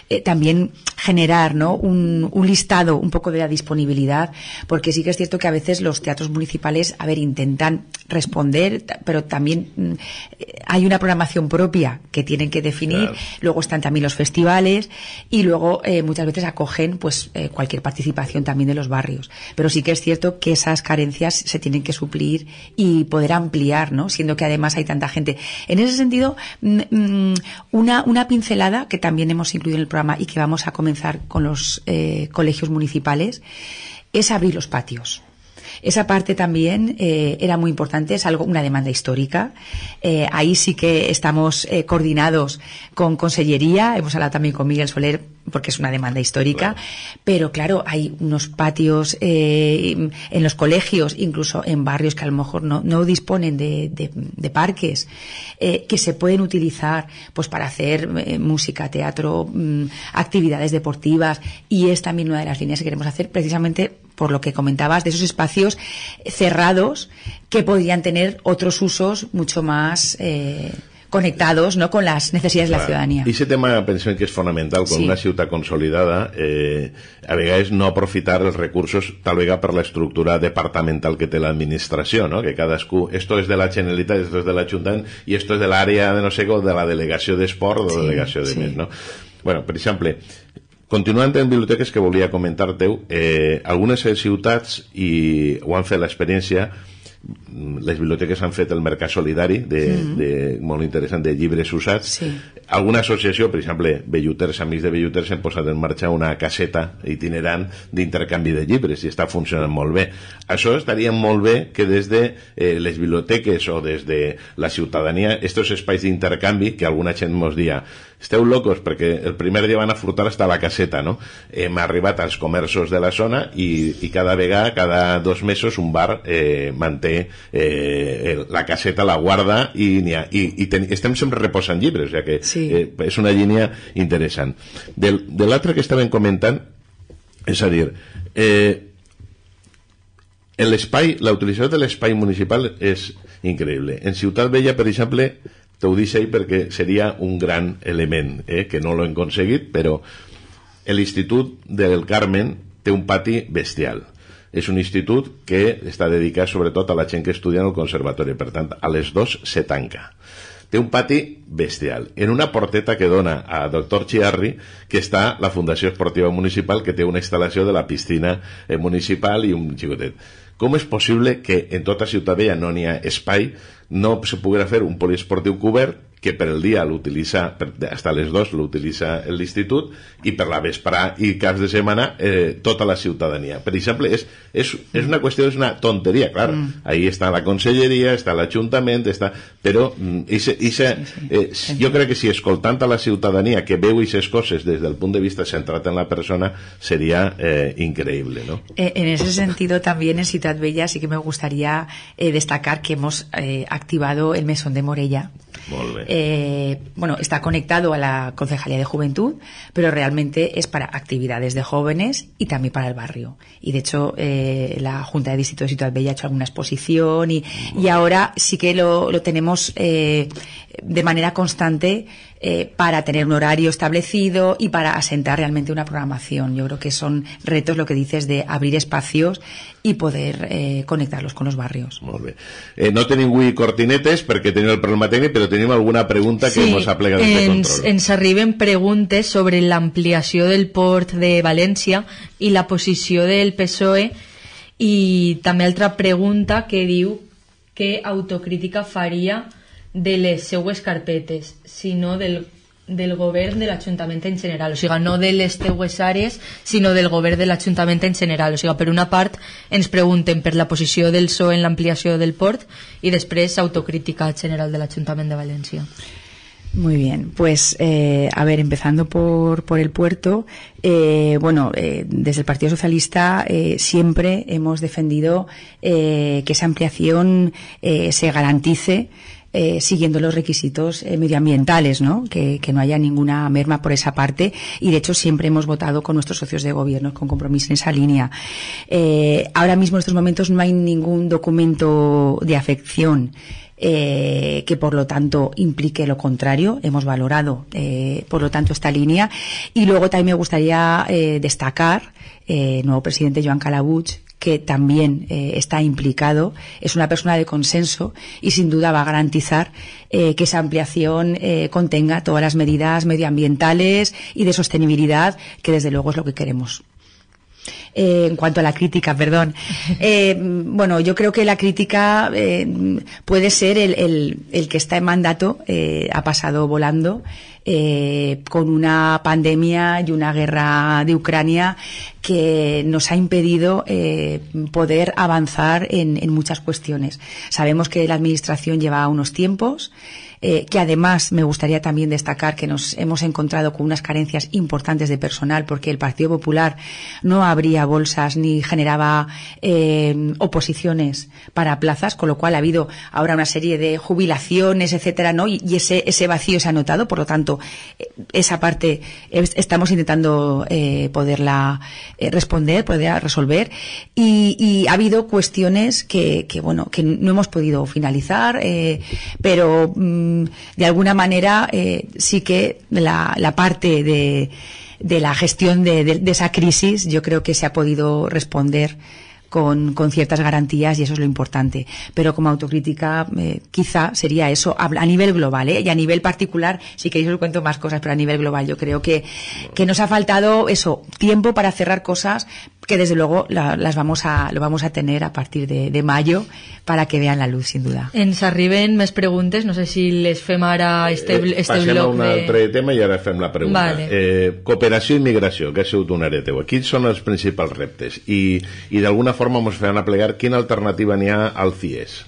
eh, también generar Un, listado un poco de la disponibilidad porque sí que es cierto que a veces los teatros municipales a ver intentan responder pero también mm, hay una programación propia que tienen que definir luego están también los festivales y luego eh, muchas veces acogen pues eh, cualquier participación también de los barrios pero sí que es cierto que esas carencias se tienen que suplir y poder ampliar no siendo que además hay tanta gente en ese sentido, mm, mm, una, pincelada que también hemos incluido en el programa y que vamos a comenzar con los eh, colegios municipales es abrir los patios. Esa parte también eh, era muy importante, es algo, una demanda histórica. Eh, ahí sí que estamos eh, coordinados con Consellería, hemos hablado también con Miguel Soler porque es una demanda histórica, pero claro, hay unos patios en los colegios, incluso en barrios que a lo mejor no, disponen de, parques, que se pueden utilizar pues para hacer música, teatro, mm, actividades deportivas, y es también una de las líneas que queremos hacer precisamente por lo que comentabas, de esos espacios cerrados que podrían tener otros usos mucho más eh, conectados ¿no? con las necesidades de la ciudadanía. Y ese tema pensión que es fundamental, con una ciudad consolidada, eh, a no aprovechar los recursos, tal por la estructura departamental que la la no? que cada esto es de la chenelita, esto es de la l'Ajuntament, y esto es del área de no sé de la de sport, o la delegación de mes, No? bueno, por ejemplo... Continuant en biblioteques que volia comentar-teu, eh, algunes ciutats i ho han fet l'experiència mm, les biblioteques han fet el mercat solidari de, mm. de, molt interessant de llibres usats sí. alguna associació, per exemple Belluters, Amics de Belluters han posat en marxa una caseta itinerant d'intercanvi de llibres i està funcionant molt bé això estaria molt bé que des de eh, les biblioteques o des de la ciutadania aquests espais d'intercanvi que alguna gent mos dia esteu locos perquè el primer dia van a furtar hasta la caseta no? hem arribat als comerços de la zona i, i cada vegada, cada dos mesos un bar eh, manté eh, la caseta, la guarda i, i, i ten, estem sempre reposant llibres, ja que sí. eh, és una línia interessant. Del, de l'altre que estàvem comentant, és a dir, eh, l'espai, la utilització de l'espai municipal és increïble. En Ciutat Vella, per exemple, T'ho dic ahí perquè seria un gran element, eh? que no l'hem aconseguit, però l'Institut del Carmen té un pati bestial. És un institut que està dedicat sobretot a la gent que estudia en el conservatori, per tant, a les dues se tanca té un pati bestial. En una porteta que dona a Doctor Chiarri, que està la Fundació Esportiva Municipal, que té una instal·lació de la piscina eh, municipal i un xicotet. Com és possible que en tota Ciutadella no n'hi ha espai no se poguera fer un poliesportiu cobert que per el dia l'utilitza, fins a les dues l'utilitza l'institut, i per la vesprà i caps de setmana eh, tota la ciutadania. Per exemple, és, és, és una qüestió, és una tonteria, clar. Mm. Ahí està la conselleria, està l'Ajuntament, està... però mm, ixe, ixe, eh, jo crec que si escoltant a la ciutadania que veu aquestes coses des del punt de vista centrat en la persona, seria eh, increïble, ¿no? Eh, en ese sentido, també en Ciutat Vella sí que me gustaría eh, destacar que hemos eh, activado el mesón de Morella, Eh, bueno, está conectado a la Concejalía de Juventud, pero realmente es para actividades de jóvenes y también para el barrio. Y de hecho, eh, la Junta de Distrito de Ciudad Bella ha hecho alguna exposición y, ahora sí que lo, tenemos eh, de manera constante eh, para tener un horario establecido y para asentar realmente una programación. Yo creo que son retos lo que dices de abrir espacios y poder eh, conectarlos con los con barrios. Eh, no tenéis muy cortinetes porque tenido el problema técnico, pero tenemos alguna pregunta que hemos aplegado en este de control. En arriben preguntes sobre ampliación del port de Valencia y la posición del PSOE Y también otra pregunta que diu ¿qué autocrítica haría de les seues carpetes, sino del, del Ayuntamiento en general, o sea, no del este teues sino del gobierno del Ayuntamiento en general. O sea, por una parte ens pregunten per la posición del PSOE en la ampliación del port y después autocrítica general del Ayuntamiento de Valencia Muy bien, pues eh, a ver, empezando por, por el puerto, eh, bueno, eh, desde el Partido Socialista siempre hemos defendido que esa ampliación se garantice eh, siguiendo los requisitos eh, medioambientales, ¿no? Que, no haya ninguna merma por esa parte. Y de hecho siempre hemos votado con nuestros socios de gobierno con compromiso en esa línea. Eh, ahora mismo en estos momentos no hay ningún documento de afección. que por lo tanto implique lo contrario. Hemos valorado, por lo tanto, esta línea. Y luego también me gustaría destacar, el nuevo presidente Joan Calabuch, que también eh, está implicado, es una persona de consenso y sin duda va a garantizar eh, que esa ampliación eh, contenga todas las medidas medioambientales y de sostenibilidad, que desde luego es lo que queremos. Eh, en cuanto a la crítica, perdón. Eh, bueno, yo creo que la crítica eh, puede ser el, que está en mandato, ha pasado volando. con una pandemia y una guerra de Ucrania que nos ha impedido poder avanzar en, en muchas cuestiones. Sabemos que la Administración lleva unos tiempos, eh, que además me gustaría también destacar que nos hemos encontrado con unas carencias importantes de personal porque el Partido Popular no abría bolsas ni generaba eh, oposiciones para plazas, con lo cual ha habido ahora una serie de jubilaciones, etcétera, ¿no? Y, ese, vacío se ha notado, por lo tanto, eh, esa parte estamos intentando poderla responder, poderla resolver. Y, ha habido cuestiones que, bueno, que no hemos podido finalizar, pero. Mm, de alguna manera eh, sí que la, parte de, la gestión de, esa crisis yo creo que se ha podido responder con, ciertas garantías y eso es lo importante. Pero como autocrítica eh, quizá sería eso a, nivel global ¿eh? y a nivel particular, si queréis os cuento más cosas, pero a nivel global yo creo que, que nos ha faltado eso, tiempo para cerrar cosas, que desde luego la, las vamos a, lo vamos a tener a partir de, de, mayo para que vean la luz, sin duda. Ens arriben més preguntes, no sé si les fem ara este, este Passem bloc. a un de... altre tema i ara fem la pregunta. Vale. Eh, cooperació i migració, que ha sigut un àrea teu. Quins són els principals reptes? I, i d'alguna forma ens faran aplegar quina alternativa n'hi ha al CIES.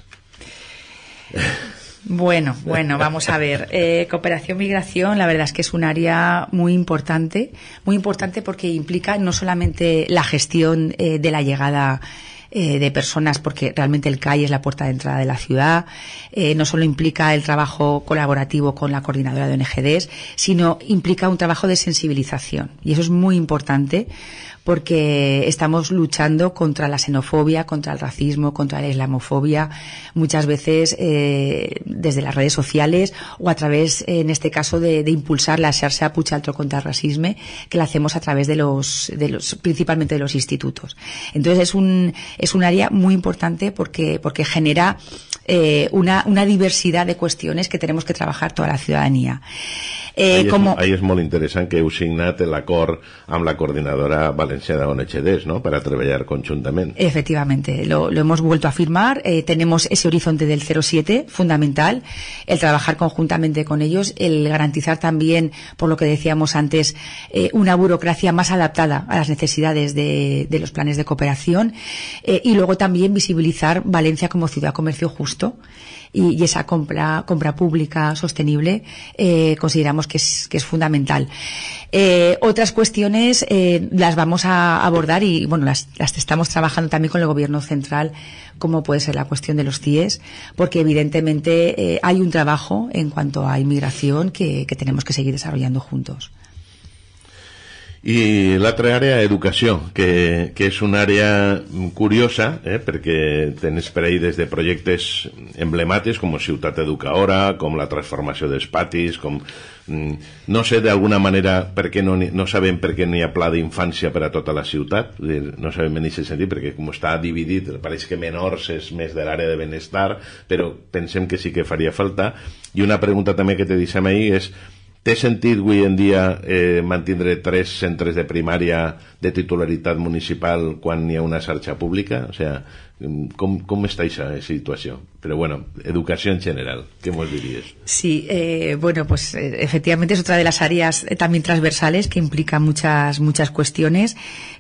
Bueno, bueno, vamos a ver. Eh, cooperación migración, la verdad es que es un área muy importante, muy importante porque implica no solamente la gestión eh, de la llegada eh, de personas, porque realmente el CAI es la puerta de entrada de la ciudad, no solo implica el trabajo colaborativo con la coordinadora de ONGDs, sino implica un trabajo de sensibilización. Y eso es muy importante porque estamos luchando contra la xenofobia, contra el racismo, contra la islamofobia, muchas veces eh, desde las redes sociales o a través, en este caso, de, impulsar la xarxa otro contra el racismo, que la hacemos a través de los, de los, principalmente de los institutos. Entonces es un, es un área muy importante porque, porque genera eh, una, diversidad de cuestiones que tenemos que trabajar toda la ciudadanía. Eh, ahí, es, muy interesante que EUSIGNATE, la cor amb la coordinadora valenciana ONHDs, ¿no?, para treballar conjuntamente Efectivamente, lo, hemos vuelto a afirmar eh, tenemos ese horizonte del 07, fundamental, el trabajar conjuntamente con ellos, el garantizar también, por lo que decíamos antes, una burocracia más adaptada a las necesidades de, de los planes de cooperación y luego también visibilizar Valencia como ciudad comercio justa y, esa compra, compra pública sostenible eh, consideramos que es, que es fundamental. Eh, otras cuestiones eh, las vamos a abordar y bueno, las, estamos trabajando también con el Gobierno Central, como puede ser la cuestión de los CIES, porque evidentemente hay un trabajo en cuanto a inmigración que tenemos que seguir desarrollando juntos. I l'altra àrea, educació, que, que és una àrea curiosa, eh, perquè tenes per ahir des de projectes emblemàtics com Ciutat Educadora, com la transformació dels patis, com... Mm, no sé, d'alguna manera, per què no, no sabem per què no hi ha pla d'infància per a tota la ciutat, no sabem en aquest sentit, perquè com està dividit, pareix que menors és més de l'àrea de benestar, però pensem que sí que faria falta. I una pregunta també que te deixem ahir és Té sentit avui en dia eh, mantindre tres centres de primària de titularitat municipal quan hi ha una xarxa pública? O sigui, mm, com, com està aquesta situació? Pero bueno, educación general, ¿qué hemos dirías? Sí, eh, bueno, pues eh, efectivamente es otra de las áreas eh, también transversales que implica muchas, muchas cuestiones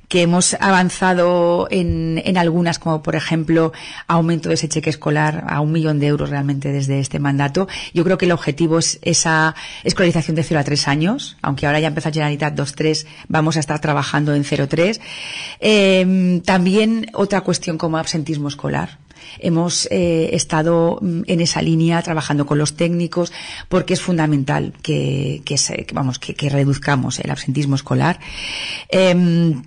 que hemos avanzado en, en algunas, como por ejemplo aumento de ese cheque escolar a un millón de euros realmente desde este mandato. Yo creo que el objetivo es esa escolarización de 0 a 3 años, aunque ahora ya empieza Generalitat 2-3, vamos a estar trabajando en 0-3. Em, también otra cuestión como absentismo escolar hemos eh, estado mm, en esa línea trabajando con los técnicos porque es fundamental que, vamos, que, reduzcamos el absentismo escolar. Em,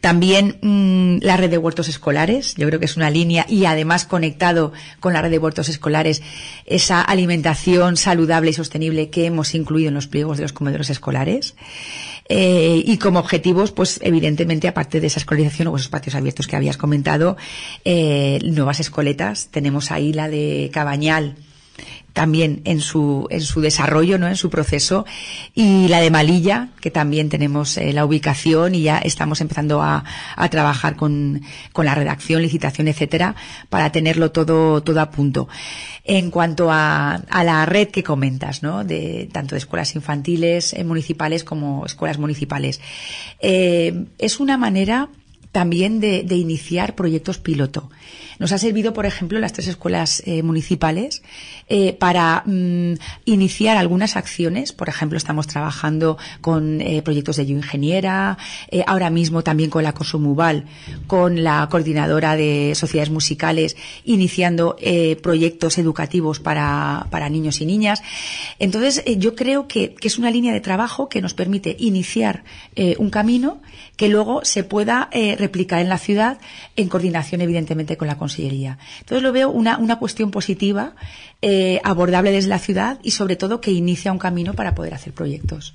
también mm, la red de huertos escolares, yo creo que es una línea y además conectado con la red de huertos escolares, esa alimentación saludable y sostenible que hemos incluido en los pliegos de los comedores escolares. Eh, y como objetivos, pues evidentemente, aparte de esa escolarización o esos espacios abiertos que habías comentado, eh, nuevas escoletas. Tenemos ahí la de Cabañal, también en su, en su desarrollo, ¿no? en su proceso. Y la de Malilla, que también tenemos eh, la ubicación y ya estamos empezando a, a trabajar con, con, la redacción, licitación, etcétera, para tenerlo todo, todo a punto. En cuanto a, a la red que comentas, ¿no? de, tanto de escuelas infantiles, eh, municipales como escuelas municipales, eh, es una manera también de, de iniciar proyectos piloto. Nos ha servido, por ejemplo, las tres escuelas eh, municipales eh, para mm, iniciar algunas acciones. Por ejemplo, estamos trabajando con eh, proyectos de Yo Ingeniera, ahora mismo también con la Cosumubal, con la coordinadora de sociedades musicales, iniciando proyectos educativos para, niños y niñas. Entonces, yo creo que, es una línea de trabajo que nos permite iniciar un camino que luego se pueda eh, replicar en la ciudad en coordinación, evidentemente, con la Consellería. Entonces lo veo una, una cuestión positiva, eh, abordable desde la ciudad y, sobre todo, que inicia un camino para poder hacer proyectos.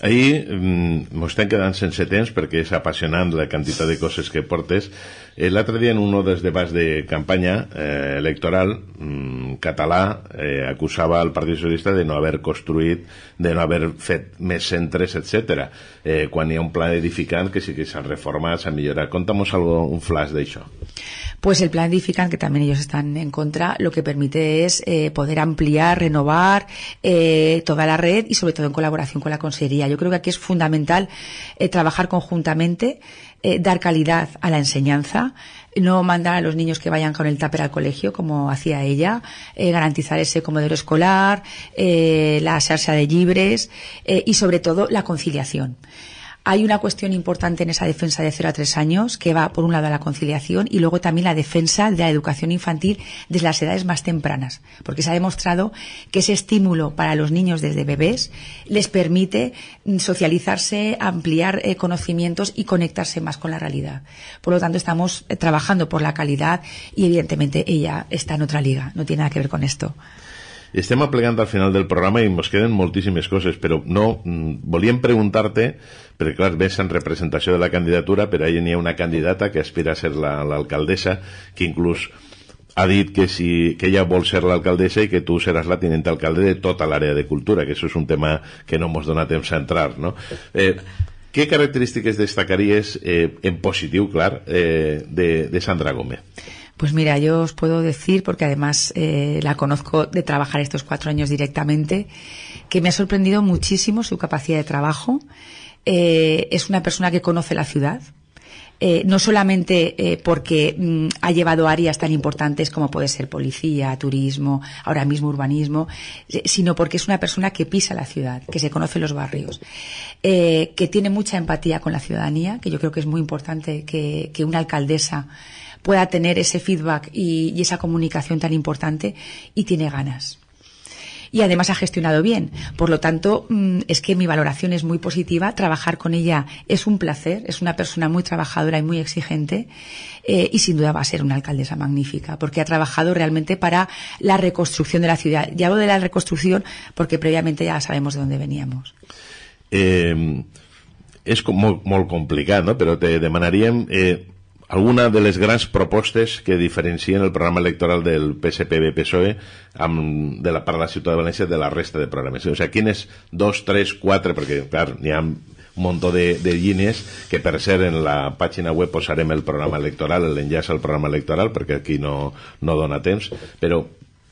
Ahir m'ho mm, estem quedant sense temps perquè és apassionant la quantitat de coses que portes. Eh, l'altre dia en un dels debats de campanya eh, electoral mm, català eh, acusava el Partit Socialista de no haver construït, de no haver fet més centres, etc. Eh, quan hi ha un pla edificant que sí que s'ha reformat, s'ha millorat. Conta'm un flash d'això. pues el plan Edifican, que también ellos están en contra, lo que permite es eh, poder ampliar, renovar eh, toda la red y sobre todo en colaboración con la consejería. Yo creo que aquí es fundamental eh, trabajar conjuntamente, eh, dar calidad a la enseñanza, no mandar a los niños que vayan con el tupper al colegio, como hacía ella, garantizar ese comedor escolar, la asercia de libres y sobre todo la conciliación. Hay una cuestión importante en esa defensa de 0 a 3 años que va, por un lado, a la conciliación y luego también la defensa de la educación infantil desde las edades más tempranas, porque se ha demostrado que ese estímulo para los niños desde bebés les permite mm, socializarse, ampliar eh, conocimientos y conectarse más con la realidad. Por lo tanto, estamos eh, trabajando por la calidad y, evidentemente, ella está en otra liga, no tiene nada que ver con esto. Estem aplegant al final del programa i ens queden moltíssimes coses, però no, mm, volíem preguntar-te, perquè clar, ves en representació de la candidatura, però ahir n'hi ha una candidata que aspira a ser l'alcaldessa, la, que inclús ha dit que, si, que ella vol ser l'alcaldessa i que tu seràs la tinent alcalde de tota l'àrea de cultura, que això és un tema que no ens dona temps a entrar, no? Eh, què característiques destacaries eh, en positiu, clar, eh, de, de Sandra Gómez? Pues mira, yo os puedo decir, porque además eh, la conozco de trabajar estos cuatro años directamente, que me ha sorprendido muchísimo su capacidad de trabajo. Eh, es una persona que conoce la ciudad, eh, no solamente porque mm, ha llevado áreas tan importantes como puede ser policía, turismo, ahora mismo urbanismo, sino porque es una persona que pisa la ciudad, que se conoce los barrios, que tiene mucha empatía con la ciudadanía, que yo creo que es muy importante que una alcaldesa pueda tener ese feedback y, esa comunicación tan importante y tiene ganas y además ha gestionado bien. Por lo tanto, mm, es que mi valoración es muy positiva. Trabajar con ella es un placer. Es una persona muy trabajadora y muy exigente. Eh, y sin duda va a ser una alcaldesa magnífica porque ha trabajado realmente para la reconstrucción de la ciudad. Y hablo de la reconstrucción porque previamente ya sabemos de dónde veníamos. Eh, es muy complicado, pero no? te demandarían eh, alguna de les grans propostes que diferencien el programa electoral del PSPB-PSOE de la part de la Ciutat de València de la resta de programes. O sigui, quines dos, tres, quatre, perquè, clar, n'hi ha un munt de, de línies que per cert en la pàgina web posarem el programa electoral, l'enllaç al programa electoral perquè aquí no, no dona temps però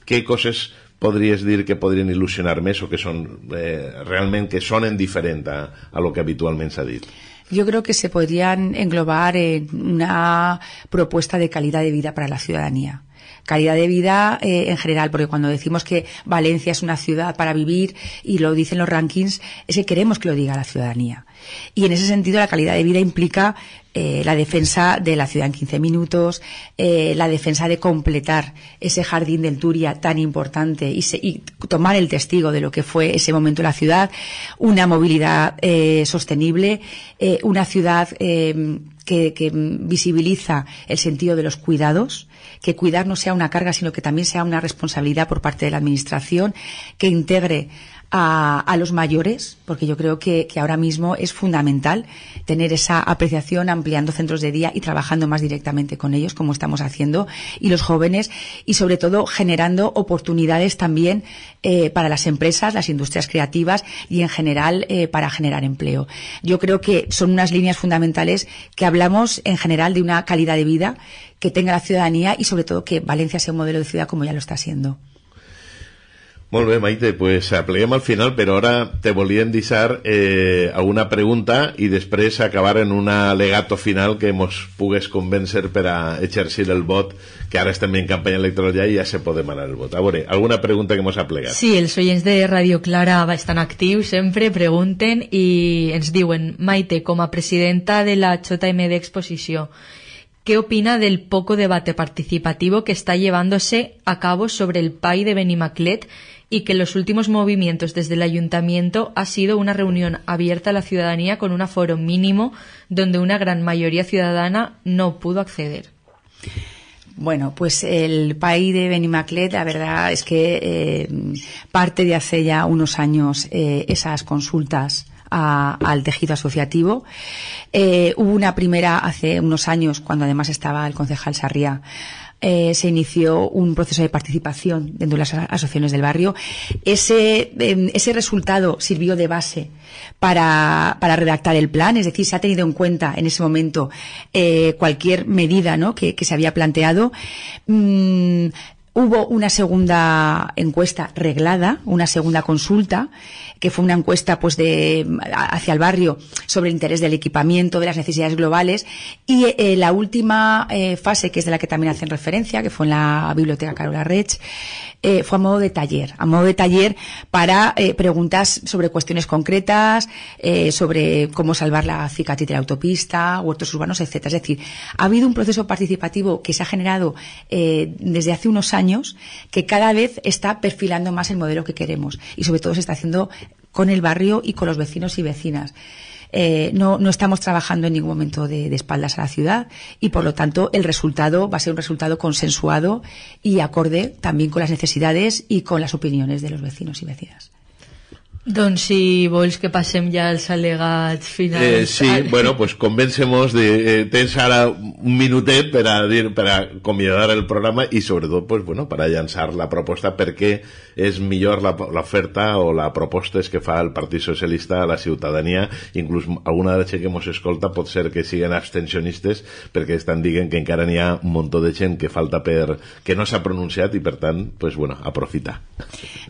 què coses podries dir que podrien il·lusionar més o que són eh, realment que sonen diferent a, a lo que habitualment s'ha dit? yo creo que se podrían englobar en una propuesta de calidad de vida para la ciudadanía calidad de vida eh, en general, porque cuando decimos que Valencia es una ciudad para vivir y lo dicen los rankings, es que queremos que lo diga la ciudadanía. Y en ese sentido la calidad de vida implica eh, la defensa de la ciudad en 15 minutos, eh, la defensa de completar ese jardín del Turia tan importante y, tomar el testigo de lo que fue ese momento la ciudad, una movilidad eh, sostenible, una ciudad que, visibiliza el sentido de los cuidados, que cuidar no sea una carga, sino que también sea una responsabilidad por parte de la Administración, que integre a, a los mayores, porque yo creo que, ahora mismo es fundamental tener esa apreciación ampliando centros de día y trabajando más directamente con ellos, como estamos haciendo, y los jóvenes, y sobre todo generando oportunidades también eh, para las empresas, las industrias creativas y en general eh, para generar empleo. Yo creo que son unas líneas fundamentales que hablamos en general de una calidad de vida que tenga la ciudadanía y sobre todo que Valencia sea un modelo de ciudad como ya lo está siendo. Molt Maite, pues apleguem al final, pero ahora te volíem a eh, alguna pregunta y después acabar en un alegato final que hemos pugues convencer per a exercir el vot, que ahora estem en campaña electoral ya y ya se puede mandar el vot. A alguna pregunta que mos ha Sí, els oients de Radio Clara están activos siempre, pregunten i ens diuen Maite, como presidenta de la JMD Exposición, ¿Qué opina del poco debate participativo que está llevándose a cabo sobre el PAI de Benimaclet y que los últimos movimientos desde el ayuntamiento ha sido una reunión abierta a la ciudadanía con un aforo mínimo donde una gran mayoría ciudadana no pudo acceder. Bueno, pues el país de Benimaclet, la verdad es que eh, parte de hace ya unos años eh, esas consultas al tejido asociativo. Eh, hubo una primera hace unos años, cuando además estaba el concejal Sarría. Eh, se inició un proceso de participación dentro de las asociaciones del barrio. Em, ese, resultado sirvió de base para, redactar el plan, es decir, se ha tenido en cuenta en ese momento eh, cualquier medida que, se había planteado. Mm, Hubo una segunda encuesta reglada, una segunda consulta, que fue una encuesta pues de hacia el barrio sobre el interés del equipamiento, de las necesidades globales y eh, la última eh, fase que es de la que también hacen referencia, que fue en la biblioteca Carola Rech, eh, fue a modo de taller, a modo de taller para preguntas sobre cuestiones concretas, sobre cómo salvar la cicatriz de la autopista, huertos urbanos, etc. Es decir, ha habido un proceso participativo que se ha generado desde hace unos años años que cada vez está perfilando más el modelo que queremos y sobre todo se está haciendo con el barrio y con los vecinos y vecinas. Eh, no, estamos trabajando en ningún momento de, espaldas a la ciudad y por lo tanto el resultado va a ser un resultado consensuado y acorde también con las necesidades y con las opiniones de los vecinos y vecinas. Doncs si vols que passem ja als al·legats finals... Eh, sí, bueno, pues convencemos de... Eh, tens ara un minutet per a, dir, per a convidar el programa i sobretot, pues, bueno, per a llançar la proposta perquè és millor l'oferta o la proposta és que fa el Partit Socialista a la ciutadania, inclús alguna de la gent que mos escolta pot ser que siguen abstencionistes perquè estan dient que encara n'hi ha un munt de gent que falta per... que no s'ha pronunciat i per tant, pues, bueno, aprofitar.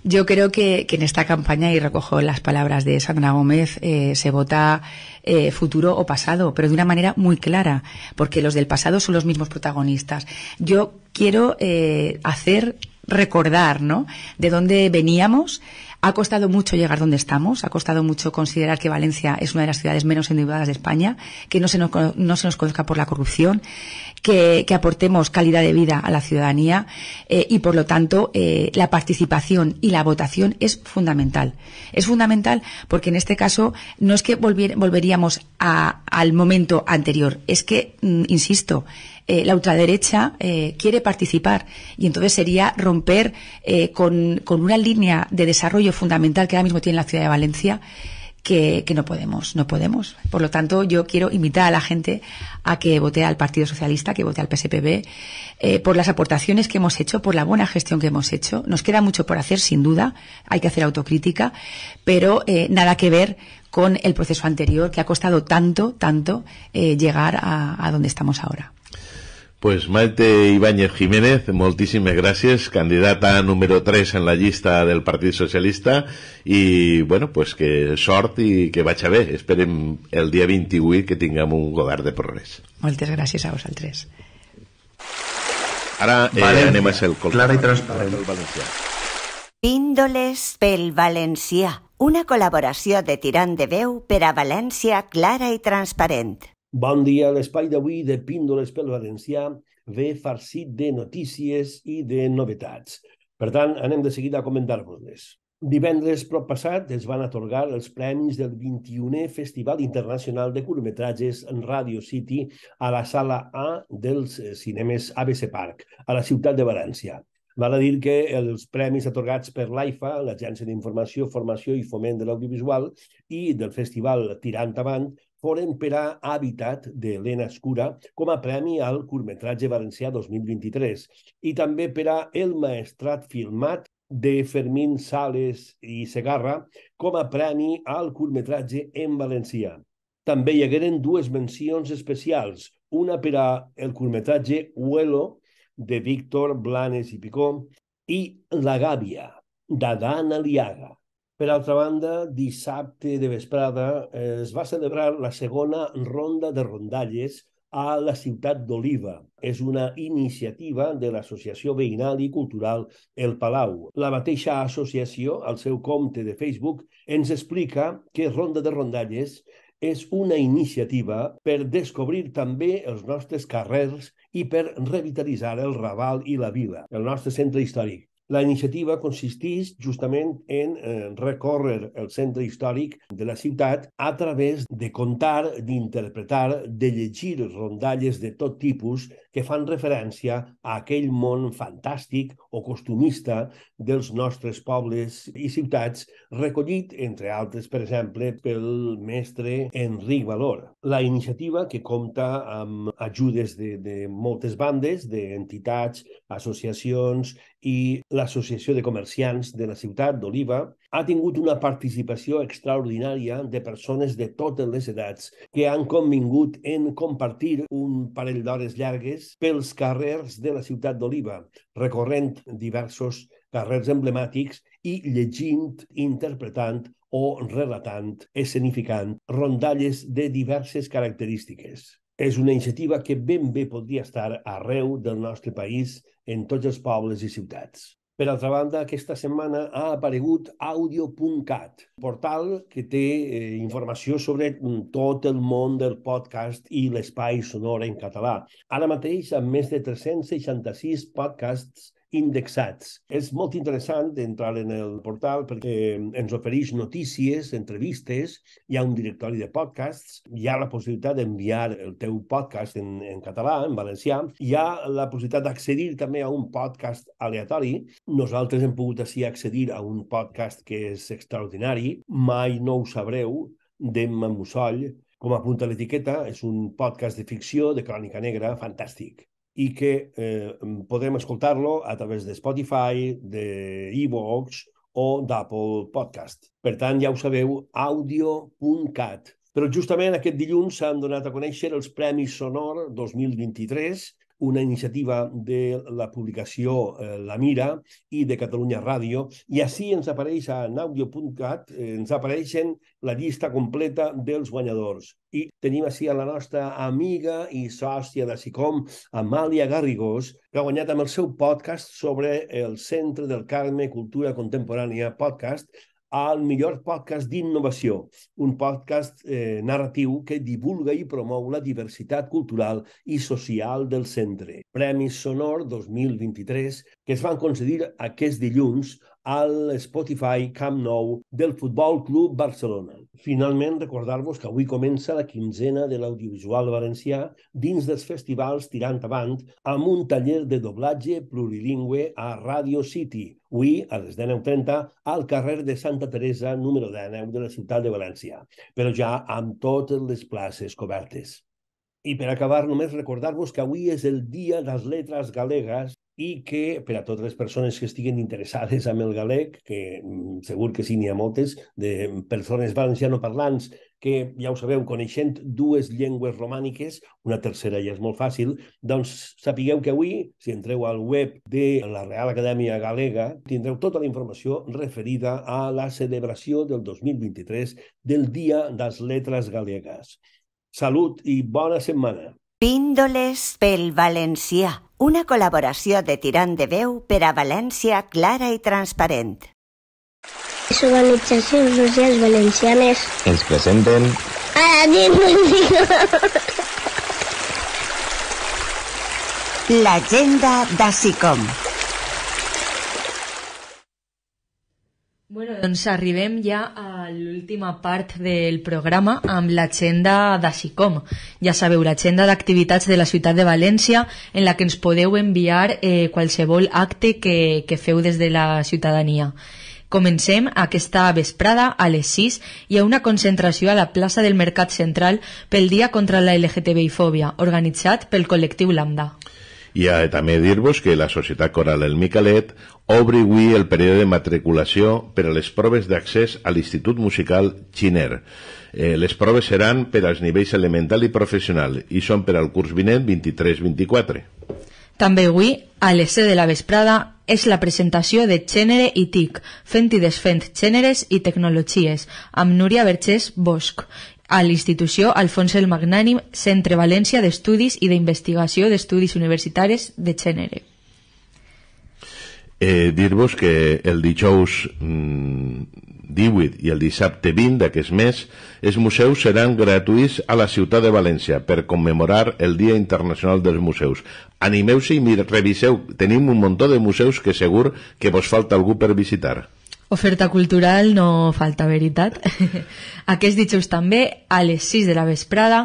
Jo crec que, que en esta campanya hi recordo Ojo, las palabras de Sandra Gómez, eh, se vota eh, futuro o pasado, pero de una manera muy clara, porque los del pasado son los mismos protagonistas. Yo quiero eh, hacer recordar, ¿no? De dónde veníamos ha costado mucho llegar donde estamos, ha costado mucho considerar que Valencia es una de las ciudades menos endeudadas de España, que no se nos, no conozca por la corrupción, que, aportemos calidad de vida a la ciudadanía eh, y, por lo tanto, eh, la participación y la votación es fundamental. Es fundamental porque en este caso no es que volveríamos al momento anterior, es que, mm, insisto, eh, la ultraderecha eh, quiere participar y entonces sería romper eh, con, una línea de desarrollo fundamental que ahora mismo tiene la ciudad de Valencia. Que, no podemos, no podemos. Por lo tanto, yo quiero invitar a la gente a que vote al Partido Socialista, que vote al PSPB, por las aportaciones que hemos hecho, por la buena gestión que hemos hecho. Nos queda mucho por hacer, sin duda, hay que hacer autocrítica, pero nada que ver con el proceso anterior que ha costado tanto, tanto llegar a donde estamos ahora. Pues Maite Ibáñez Jiménez, moltíssimes gràcies, candidata número 3 en la llista del Partit Socialista i, bueno, pues que sort i que vaig a bé. Esperem el dia 28 que tinguem un govern de progrés. Moltes gràcies a vosaltres. Ara eh, València, anem a ser el col·lectiu. Clara i transparent. El valencià. Píndoles pel valencià, una col·laboració de tirant de veu per a València clara i transparent. Bon dia, l'espai d'avui de Píndoles pel Valencià ve farcit de notícies i de novetats. Per tant, anem de seguida a comentar-vos-les. Divendres prop passat es van atorgar els premis del 21è Festival Internacional de Curtmetratges en Radio City a la sala A dels cinemes ABC Park, a la ciutat de València. Val a dir que els premis atorgats per l'AIFA, l'Agència d'Informació, Formació i Foment de l'Audiovisual, i del Festival Tirant Avant, foren per a Habitat d'Helena Escura com a premi al curtmetratge valencià 2023 i també per a El maestrat filmat de Fermín Sales i Segarra com a premi al curtmetratge en valencià. També hi hagueren dues mencions especials, una per a el curtmetratge Huelo de Víctor Blanes i Picó i La Gàbia d'Adán Aliaga. Per altra banda, dissabte de vesprada eh, es va celebrar la segona ronda de rondalles a la ciutat d'Oliva. És una iniciativa de l'Associació Veïnal i Cultural El Palau. La mateixa associació, al seu compte de Facebook, ens explica que Ronda de Rondalles és una iniciativa per descobrir també els nostres carrers i per revitalitzar el Raval i la vila, el nostre centre històric. La iniciativa consisteix justament en eh, recórrer el centre històric de la ciutat a través de contar, d'interpretar, de llegir rondalles de tot tipus que fan referència a aquell món fantàstic o costumista dels nostres pobles i ciutats, recollit, entre altres, per exemple, pel mestre Enric Valor. La iniciativa, que compta amb ajudes de, de moltes bandes, d'entitats, associacions i l'Associació de Comerciants de la ciutat d'Oliva, ha tingut una participació extraordinària de persones de totes les edats que han convingut en compartir un parell d'hores llargues pels carrers de la ciutat d'Oliva, recorrent diversos carrers emblemàtics i llegint, interpretant o relatant, escenificant rondalles de diverses característiques. És una iniciativa que ben bé podria estar arreu del nostre país en tots els pobles i ciutats. Per altra banda, aquesta setmana ha aparegut audio.cat, portal que té eh, informació sobre tot el món del podcast i l'espai sonor en català. Ara mateix, amb més de 366 podcasts indexats. És molt interessant entrar en el portal perquè ens ofereix notícies, entrevistes, hi ha un directori de podcasts, hi ha la possibilitat d'enviar el teu podcast en, en català, en valencià, hi ha la possibilitat d'accedir també a un podcast aleatori. Nosaltres hem pogut així accedir a un podcast que és extraordinari, mai no ho sabreu, d'Emma Musoll, com apunta l'etiqueta, és un podcast de ficció, de crònica negra, fantàstic i que eh, podrem escoltar-lo a través de Spotify, de iVoox o d'Apple Podcast. Per tant, ja ho sabeu, audio.cat. Però justament aquest dilluns s'han donat a conèixer els Premis Sonor 2023 una iniciativa de la publicació eh, La Mira i de Catalunya Ràdio, i així ens apareix a naudio.cat, eh, ens apareixen la llista completa dels guanyadors. I tenim així a la nostra amiga i sòcia de SICOM, Amàlia Garrigós, que ha guanyat amb el seu podcast sobre el Centre del Carme Cultura Contemporània Podcast, al millor podcast d'innovació, un podcast eh, narratiu que divulga i promou la diversitat cultural i social del centre. Premi Sonor 2023 que es van concedir aquest dilluns al Spotify Camp Nou del Futbol Club Barcelona. Finalment, recordar-vos que avui comença la quinzena de l'audiovisual valencià dins dels festivals Tirant Avant amb un taller de doblatge plurilingüe a Radio City, avui a les 10.30 al carrer de Santa Teresa, número 19 de la ciutat de València, però ja amb totes les places cobertes. I per acabar, només recordar-vos que avui és el Dia de les Letres Galegues i que per a totes les persones que estiguen interessades amb el galec, que mm, segur que sí n'hi ha moltes, de persones valencianoparlants que, ja ho sabeu, coneixent dues llengües romàniques, una tercera ja és molt fàcil, doncs sapigueu que avui, si entreu al web de la Real Acadèmia Galega, tindreu tota la informació referida a la celebració del 2023 del Dia de les Letres Galegues. Salut i bona setmana! Píndoles pel valencià, una col·laboració de tirant de veu per a València clara i transparent. Les organitzacions socials valencianes ens presenten... Ah, a la gent L'agenda d'ASICOM. Bueno, doncs arribem ja a l'última part del programa amb l'agenda d'Aixicom. Ja sabeu, l'agenda d'activitats de la ciutat de València en la que ens podeu enviar eh, qualsevol acte que, que feu des de la ciutadania. Comencem aquesta vesprada a les 6 i a una concentració a la plaça del Mercat Central pel Dia contra la LGTBI-fòbia, organitzat pel col·lectiu Lambda. I de també dir-vos que la Societat Coral El Micalet obre avui el període de matriculació per a les proves d'accés a l'Institut Musical Xiner. Eh, les proves seran per als nivells elemental i professional i són per al curs vinent 23-24. També avui, a les de la vesprada, és la presentació de Gènere i TIC, fent i desfent gèneres i tecnologies, amb Núria Vergés Bosch a l'institució Alfons el Magnànim, Centre València d'Estudis i d'Investigació d'Estudis Universitaris de Gènere. Eh, Dir-vos que el dijous mm, 18 i el dissabte 20 d'aquest mes, els museus seran gratuïts a la ciutat de València per commemorar el Dia Internacional dels Museus. animeu se i reviseu, tenim un munt de museus que segur que vos falta algú per visitar. Oferta cultural, no falta veritat. Aquests dijous també, a les 6 de la vesprada,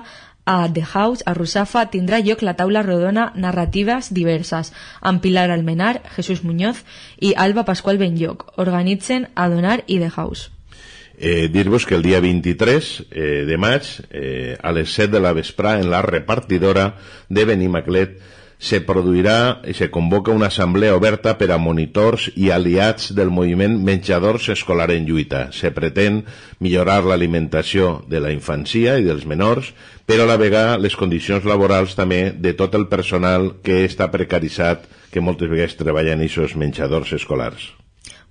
a The House, a Russafa, tindrà lloc la taula rodona Narratives diverses, amb Pilar Almenar, Jesús Muñoz i Alba Pascual Benlloc. Organitzen a Donar i The House. Eh, Dir-vos que el dia 23 eh, de maig, eh, a les 7 de la vesprà, en la repartidora de Benimaclet, se produirà i se convoca una assemblea oberta per a monitors i aliats del moviment Menjadors Escolar en Lluita. Se pretén millorar l'alimentació de la infància i dels menors, però a la vegada les condicions laborals també de tot el personal que està precaritzat, que moltes vegades treballen en aquests menjadors escolars.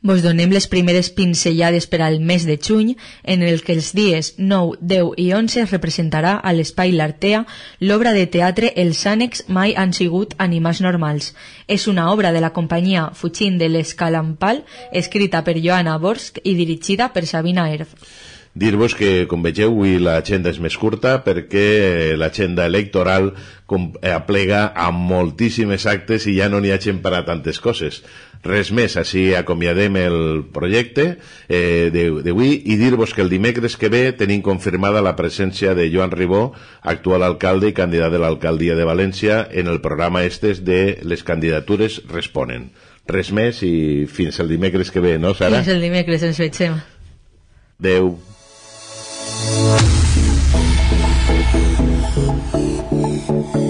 Vos donem les primeres pincellades per al mes de juny, en el que els dies 9, 10 i 11 es representarà a l'Espai L'Artea l'obra de teatre Els ànecs mai han sigut animals normals. És una obra de la companyia Fuchín de l'Escalampal, escrita per Joana Borsk i dirigida per Sabina Erf. Dir-vos que, com vegeu, avui l'agenda és més curta perquè eh, l'agenda electoral eh, aplega a moltíssimes actes i ja no n'hi ha gent per a tantes coses. Res més, així acomiadem el projecte eh, d'avui i dir-vos que el dimecres que ve tenim confirmada la presència de Joan Ribó, actual alcalde i candidat de l'alcaldia de València, en el programa Estes de les candidatures responen. Res més i fins el dimecres que ve, no, Sara? Fins el dimecres, ens veiem. Adéu. Thank you.